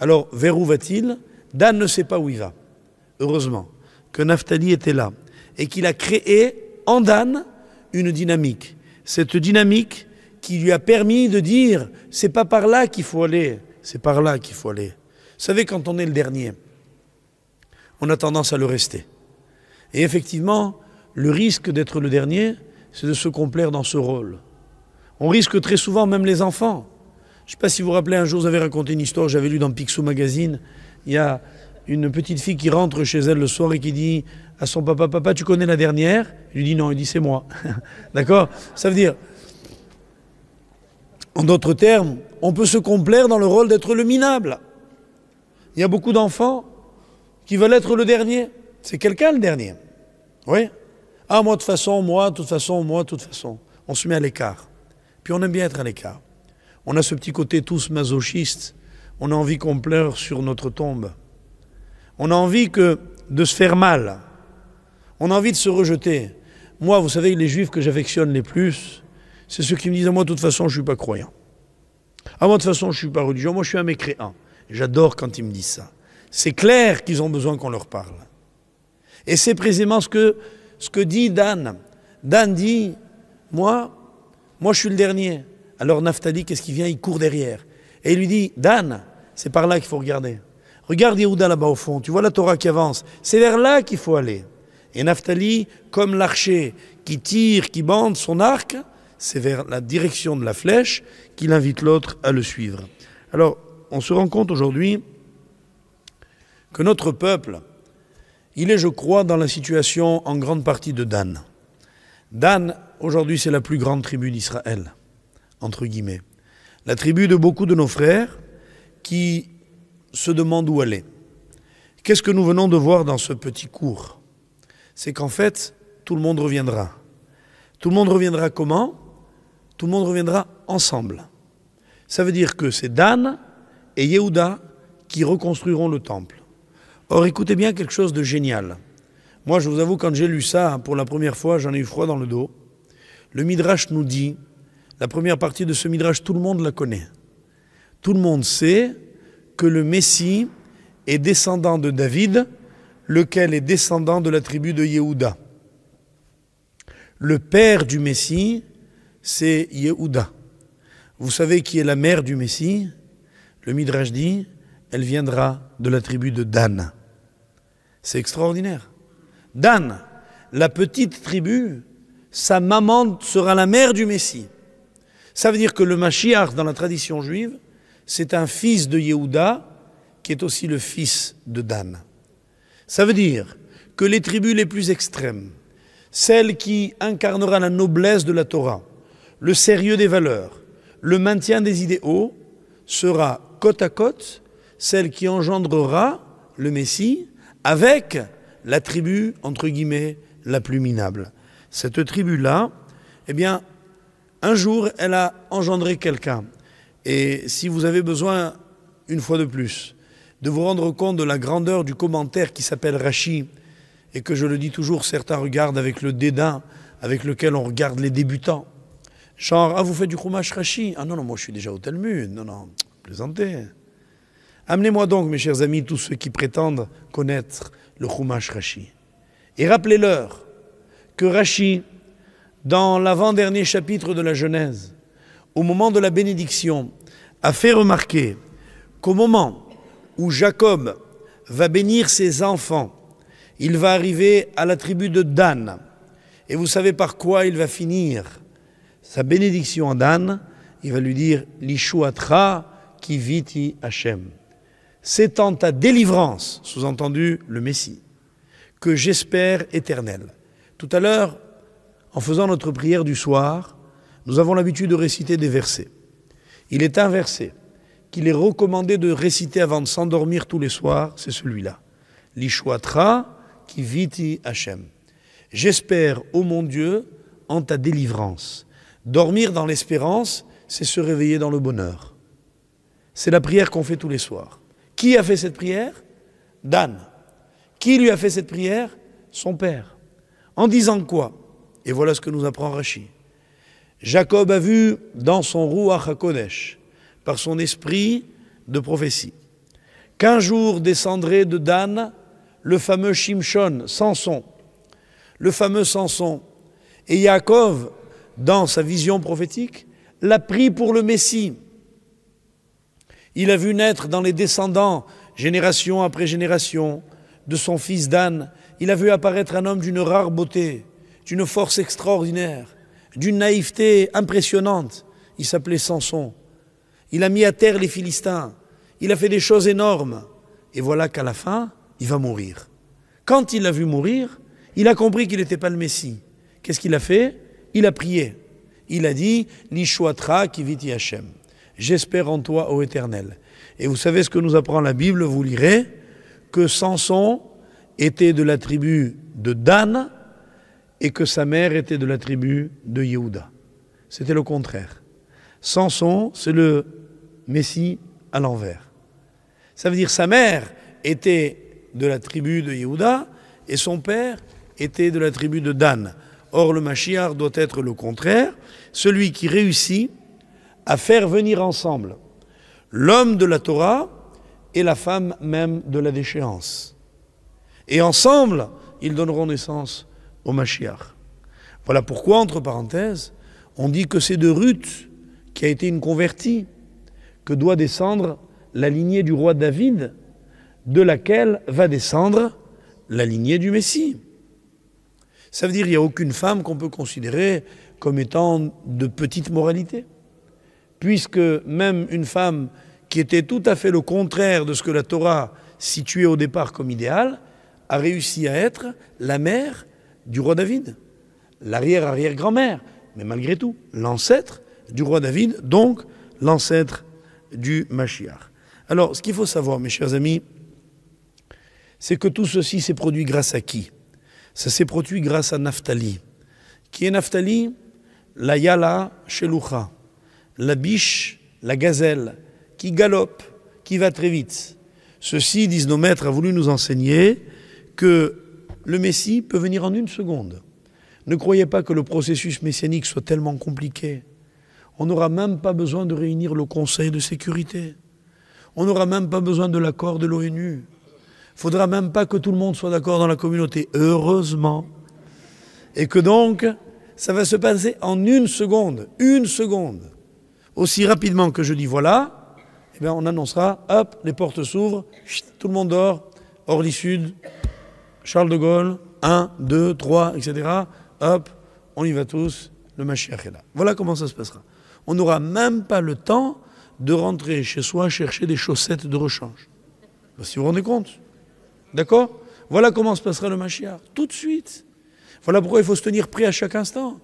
Alors, vers où va-t-il Dan ne sait pas où il va. Heureusement que Naphtali était là et qu'il a créé en Dan une dynamique. Cette dynamique qui lui a permis de dire c'est pas par là qu'il faut aller, c'est par là qu'il faut aller. Vous savez, quand on est le dernier, on a tendance à le rester. Et effectivement, le risque d'être le dernier, c'est de se complaire dans ce rôle. On risque très souvent même les enfants. Je ne sais pas si vous vous rappelez, un jour, vous avez raconté une histoire, j'avais lu dans Picsou Magazine, il y a une petite fille qui rentre chez elle le soir et qui dit à son papa, papa, tu connais la dernière Il lui dit non, il dit c'est moi. D'accord Ça veut dire, en d'autres termes, on peut se complaire dans le rôle d'être le minable. Il y a beaucoup d'enfants qui veulent être le dernier. C'est quelqu'un le dernier. Oui Ah, moi de toute façon, moi de toute façon, moi de toute façon. On se met à l'écart. Puis on aime bien être à l'écart. On a ce petit côté tous masochistes. On a envie qu'on pleure sur notre tombe. On a envie que de se faire mal. On a envie de se rejeter. Moi, vous savez, les juifs que j'affectionne les plus, c'est ceux qui me disent à ah, moi, de toute façon, je ne suis pas croyant. À ah, moi, de toute façon, je ne suis pas religieux. Moi, je suis un mécréant. J'adore quand ils me disent ça. C'est clair qu'ils ont besoin qu'on leur parle. Et c'est précisément ce que, ce que dit Dan. Dan dit Moi, moi, je suis le dernier. Alors Naftali, qu'est-ce qui vient Il court derrière. Et il lui dit Dan, c'est par là qu'il faut regarder. Regarde Yehuda là-bas au fond. Tu vois la Torah qui avance. C'est vers là qu'il faut aller. Et Naphtali, comme l'archer qui tire, qui bande son arc, c'est vers la direction de la flèche qu'il invite l'autre à le suivre. Alors, on se rend compte aujourd'hui que notre peuple, il est, je crois, dans la situation en grande partie de Dan. Dan, aujourd'hui, c'est la plus grande tribu d'Israël, entre guillemets. La tribu de beaucoup de nos frères qui se demandent où aller. Qu'est-ce que nous venons de voir dans ce petit cours c'est qu'en fait, tout le monde reviendra. Tout le monde reviendra comment Tout le monde reviendra ensemble. Ça veut dire que c'est Dan et Yehuda qui reconstruiront le temple. Or, écoutez bien quelque chose de génial. Moi, je vous avoue, quand j'ai lu ça pour la première fois, j'en ai eu froid dans le dos. Le Midrash nous dit, la première partie de ce Midrash, tout le monde la connaît. Tout le monde sait que le Messie est descendant de David, lequel est descendant de la tribu de Yehuda. Le père du Messie, c'est Yehuda. Vous savez qui est la mère du Messie Le Midrash dit, elle viendra de la tribu de Dan. C'est extraordinaire. Dan, la petite tribu, sa maman sera la mère du Messie. Ça veut dire que le Mashiach, dans la tradition juive, c'est un fils de Yehuda qui est aussi le fils de Dan. Ça veut dire que les tribus les plus extrêmes, celle qui incarnera la noblesse de la Torah, le sérieux des valeurs, le maintien des idéaux, sera côte à côte celle qui engendrera le Messie avec la tribu, entre guillemets, la plus minable. Cette tribu-là, eh bien, un jour, elle a engendré quelqu'un. Et si vous avez besoin, une fois de plus, de vous rendre compte de la grandeur du commentaire qui s'appelle Rachi, et que je le dis toujours, certains regardent avec le dédain avec lequel on regarde les débutants. Genre, ah, vous faites du Khumash Rachi Ah non, non, moi je suis déjà au Talmud. Non, non, plaisantez. Amenez-moi donc, mes chers amis, tous ceux qui prétendent connaître le Khumash Rachi. Et rappelez-leur que Rachi, dans l'avant-dernier chapitre de la Genèse, au moment de la bénédiction, a fait remarquer qu'au moment où Jacob va bénir ses enfants, il va arriver à la tribu de Dan. Et vous savez par quoi il va finir Sa bénédiction à Dan, il va lui dire L'Ishuatra qui viti Hachem. C'est en ta délivrance, sous-entendu le Messie, que j'espère éternel. Tout à l'heure, en faisant notre prière du soir, nous avons l'habitude de réciter des versets. Il est un verset qu'il est recommandé de réciter avant de s'endormir tous les soirs, c'est celui-là. L'Ishuatra qui viti Hachem. J'espère, ô mon Dieu, en ta délivrance. Dormir dans l'espérance, c'est se réveiller dans le bonheur. C'est la prière qu'on fait tous les soirs. Qui a fait cette prière Dan. Qui lui a fait cette prière Son père. En disant quoi Et voilà ce que nous apprend Rachi. Jacob a vu dans son à HaKodesh par son esprit de prophétie. Qu'un jour descendrait de Dan le fameux Shimshon, Samson, le fameux Samson. Et Yaakov, dans sa vision prophétique, l'a pris pour le Messie. Il a vu naître dans les descendants, génération après génération, de son fils Dan. Il a vu apparaître un homme d'une rare beauté, d'une force extraordinaire, d'une naïveté impressionnante. Il s'appelait Samson. Il a mis à terre les Philistins. Il a fait des choses énormes. Et voilà qu'à la fin, il va mourir. Quand il l'a vu mourir, il a compris qu'il n'était pas le Messie. Qu'est-ce qu'il a fait Il a prié. Il a dit L'Ishuatra qui vit Hachem. J'espère en toi, ô Éternel. Et vous savez ce que nous apprend la Bible, vous lirez que Samson était de la tribu de Dan et que sa mère était de la tribu de Yehuda. C'était le contraire. Samson, c'est le Messie à l'envers. Ça veut dire sa mère était de la tribu de Yehuda et son père était de la tribu de Dan. Or, le Machiar doit être le contraire, celui qui réussit à faire venir ensemble l'homme de la Torah et la femme même de la déchéance. Et ensemble, ils donneront naissance au Machiar. Voilà pourquoi, entre parenthèses, on dit que c'est de Ruth qui a été une convertie doit descendre la lignée du roi David, de laquelle va descendre la lignée du Messie. Ça veut dire qu'il n'y a aucune femme qu'on peut considérer comme étant de petite moralité, puisque même une femme qui était tout à fait le contraire de ce que la Torah situait au départ comme idéal, a réussi à être la mère du roi David, l'arrière-arrière-grand-mère, mais malgré tout, l'ancêtre du roi David, donc l'ancêtre du Mashiach. Alors, ce qu'il faut savoir, mes chers amis, c'est que tout ceci s'est produit grâce à qui Ça s'est produit grâce à Naphtali. Qui est Naphtali La Yala Shelucha, la biche, la gazelle, qui galope, qui va très vite. Ceci, disent nos maîtres, a voulu nous enseigner que le Messie peut venir en une seconde. Ne croyez pas que le processus messianique soit tellement compliqué. On n'aura même pas besoin de réunir le Conseil de sécurité. On n'aura même pas besoin de l'accord de l'ONU. Il faudra même pas que tout le monde soit d'accord dans la communauté, heureusement. Et que donc, ça va se passer en une seconde, une seconde. Aussi rapidement que je dis voilà, eh bien on annoncera, hop, les portes s'ouvrent, tout le monde dort, du Sud, Charles de Gaulle, 1, 2, 3, etc. Hop, on y va tous, le machin est là. Voilà comment ça se passera on n'aura même pas le temps de rentrer chez soi chercher des chaussettes de rechange. Bah, si vous vous rendez compte. D'accord Voilà comment se passera le machia. Tout de suite. Voilà pourquoi il faut se tenir prêt à chaque instant.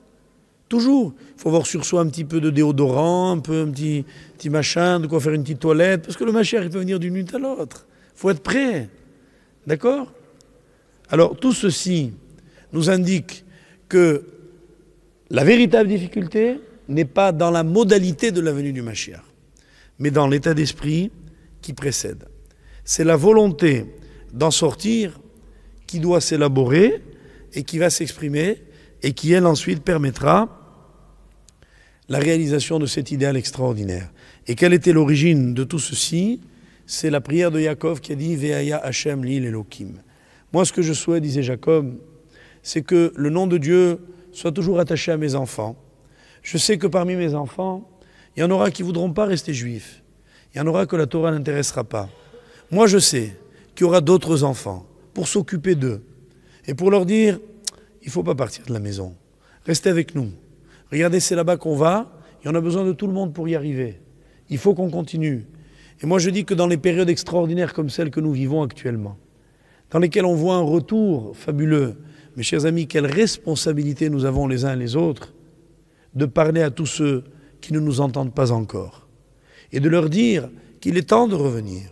Toujours. Il faut avoir sur soi un petit peu de déodorant, un peu un petit, machin, de quoi faire une petite toilette. Parce que le machia, il peut venir d'une minute à l'autre. Il faut être prêt. D'accord Alors, tout ceci nous indique que la véritable difficulté, n'est pas dans la modalité de la venue du Mashiach, mais dans l'état d'esprit qui précède. C'est la volonté d'en sortir qui doit s'élaborer et qui va s'exprimer et qui, elle, ensuite permettra la réalisation de cet idéal extraordinaire. Et quelle était l'origine de tout ceci C'est la prière de Jacob qui a dit Veaya Hashem Lil Elohim. Moi, ce que je souhaite, disait Jacob, c'est que le nom de Dieu soit toujours attaché à mes enfants je sais que parmi mes enfants, il y en aura qui ne voudront pas rester juifs. Il y en aura que la Torah n'intéressera pas. Moi, je sais qu'il y aura d'autres enfants pour s'occuper d'eux et pour leur dire il ne faut pas partir de la maison. Restez avec nous. Regardez, c'est là-bas qu'on va. Il y en a besoin de tout le monde pour y arriver. Il faut qu'on continue. Et moi, je dis que dans les périodes extraordinaires comme celles que nous vivons actuellement, dans lesquelles on voit un retour fabuleux, mes chers amis, quelle responsabilité nous avons les uns et les autres de parler à tous ceux qui ne nous entendent pas encore et de leur dire qu'il est temps de revenir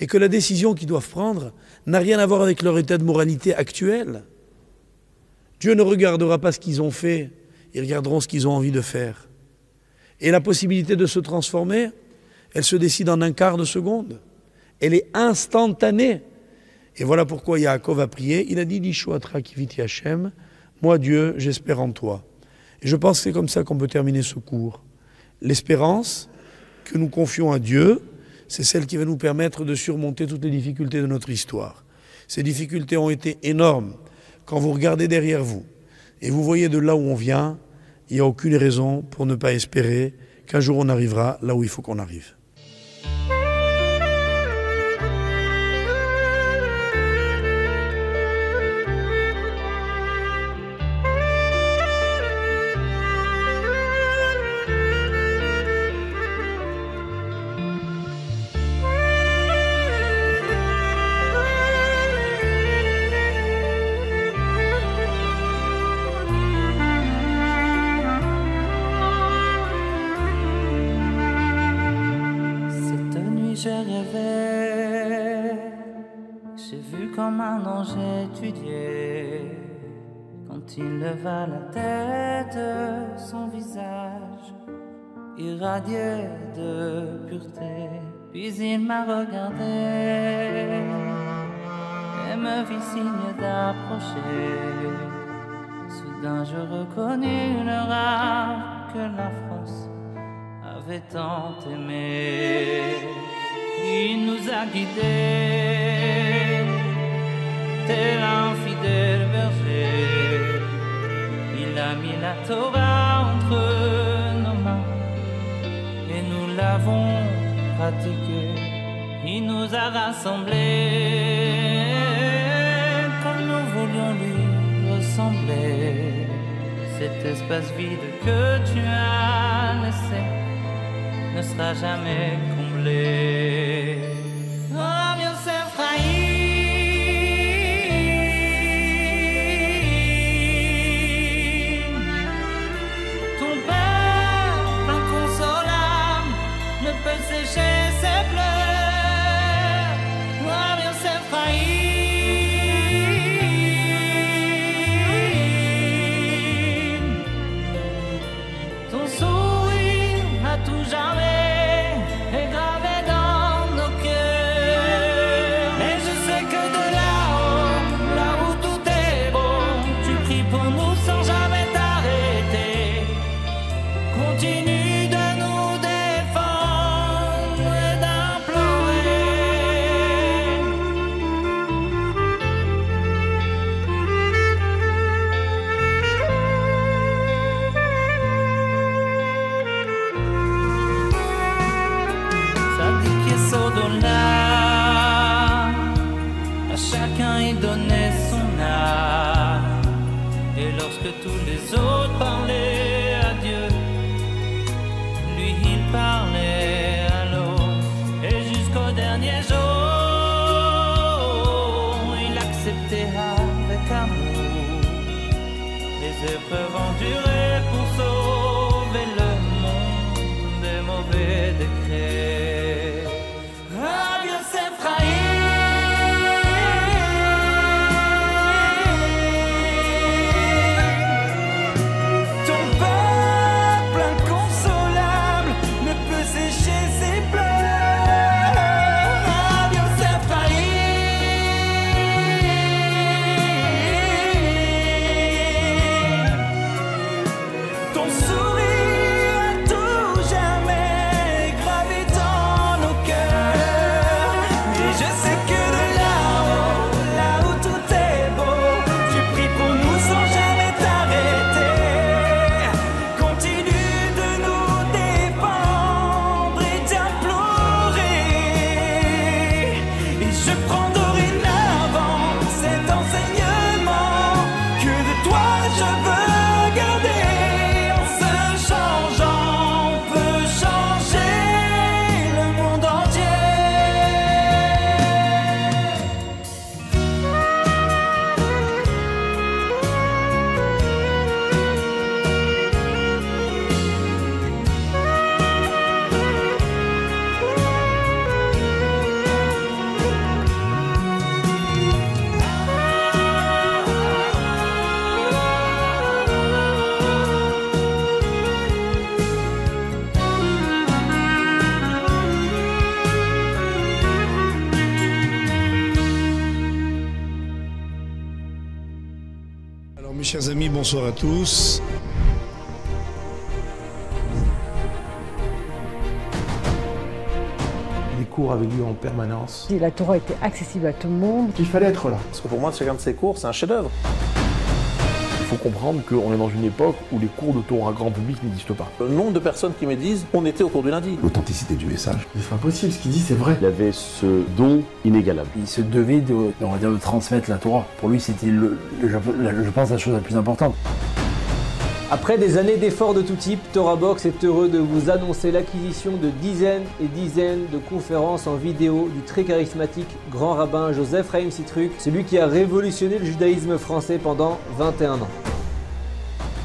et que la décision qu'ils doivent prendre n'a rien à voir avec leur état de moralité actuel. Dieu ne regardera pas ce qu'ils ont fait, ils regarderont ce qu'ils ont envie de faire. Et la possibilité de se transformer, elle se décide en un quart de seconde. Elle est instantanée. Et voilà pourquoi Yaakov a prié. Il a dit Lishua Hashem, moi Dieu, j'espère en toi je pense que c'est comme ça qu'on peut terminer ce cours. L'espérance que nous confions à Dieu, c'est celle qui va nous permettre de surmonter toutes les difficultés de notre histoire. Ces difficultés ont été énormes. Quand vous regardez derrière vous et vous voyez de là où on vient, il n'y a aucune raison pour ne pas espérer qu'un jour on arrivera là où il faut qu'on arrive. Il leva la tête, son visage irradié de pureté. Puis il m'a regardé et me fit signe d'approcher. Soudain je reconnus le rave que la France avait tant aimé. Il nous a guidés, tel un fidèle berger a mis la Torah entre nos mains et nous l'avons pratiqué Il nous a rassemblés Comme nous voulions lui ressembler. Cet espace vide que tu as laissé ne sera jamais comblé. bonsoir à tous. Les cours avaient lieu en permanence. Et la Torah était accessible à tout le monde. Il fallait être là. Parce que pour moi, chacun de ces cours, c'est un chef-d'œuvre comprendre qu'on est dans une époque où les cours de Torah grand public n'existent pas. Le nombre de personnes qui me disent on était au cours du lundi. L'authenticité du message. C'est possible ce qu'il dit c'est vrai. Il avait ce don inégalable. Il se devait de, on va dire, de transmettre la Torah. Pour lui c'était, le, je pense, la chose la plus importante. Après des années d'efforts de tout type, ToraBox est heureux de vous annoncer l'acquisition de dizaines et dizaines de conférences en vidéo du très charismatique grand rabbin Joseph Rahim Citruc, celui qui a révolutionné le judaïsme français pendant 21 ans.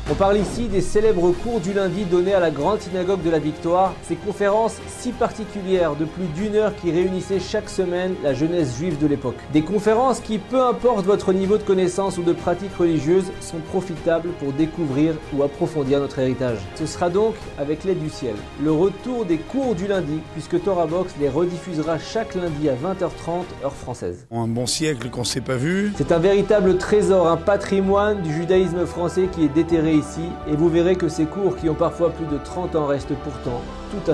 On parle ici des célèbres cours du lundi donnés à la Grande Synagogue de la Victoire, ces conférences si particulières de plus d'une heure qui réunissaient chaque semaine la jeunesse juive de l'époque. Des conférences qui, peu importe votre niveau de connaissance ou de pratique religieuse, sont profitables pour découvrir ou approfondir notre héritage. Ce sera donc, avec l'aide du ciel, le retour des cours du lundi, puisque Torah Box les rediffusera chaque lundi à 20h30 heure française. Un bon siècle qu'on s'est pas vu. C'est un véritable trésor, un patrimoine du judaïsme français qui est déterré ici et vous verrez que ces cours qui ont parfois plus de 30 ans restent pourtant tout à fait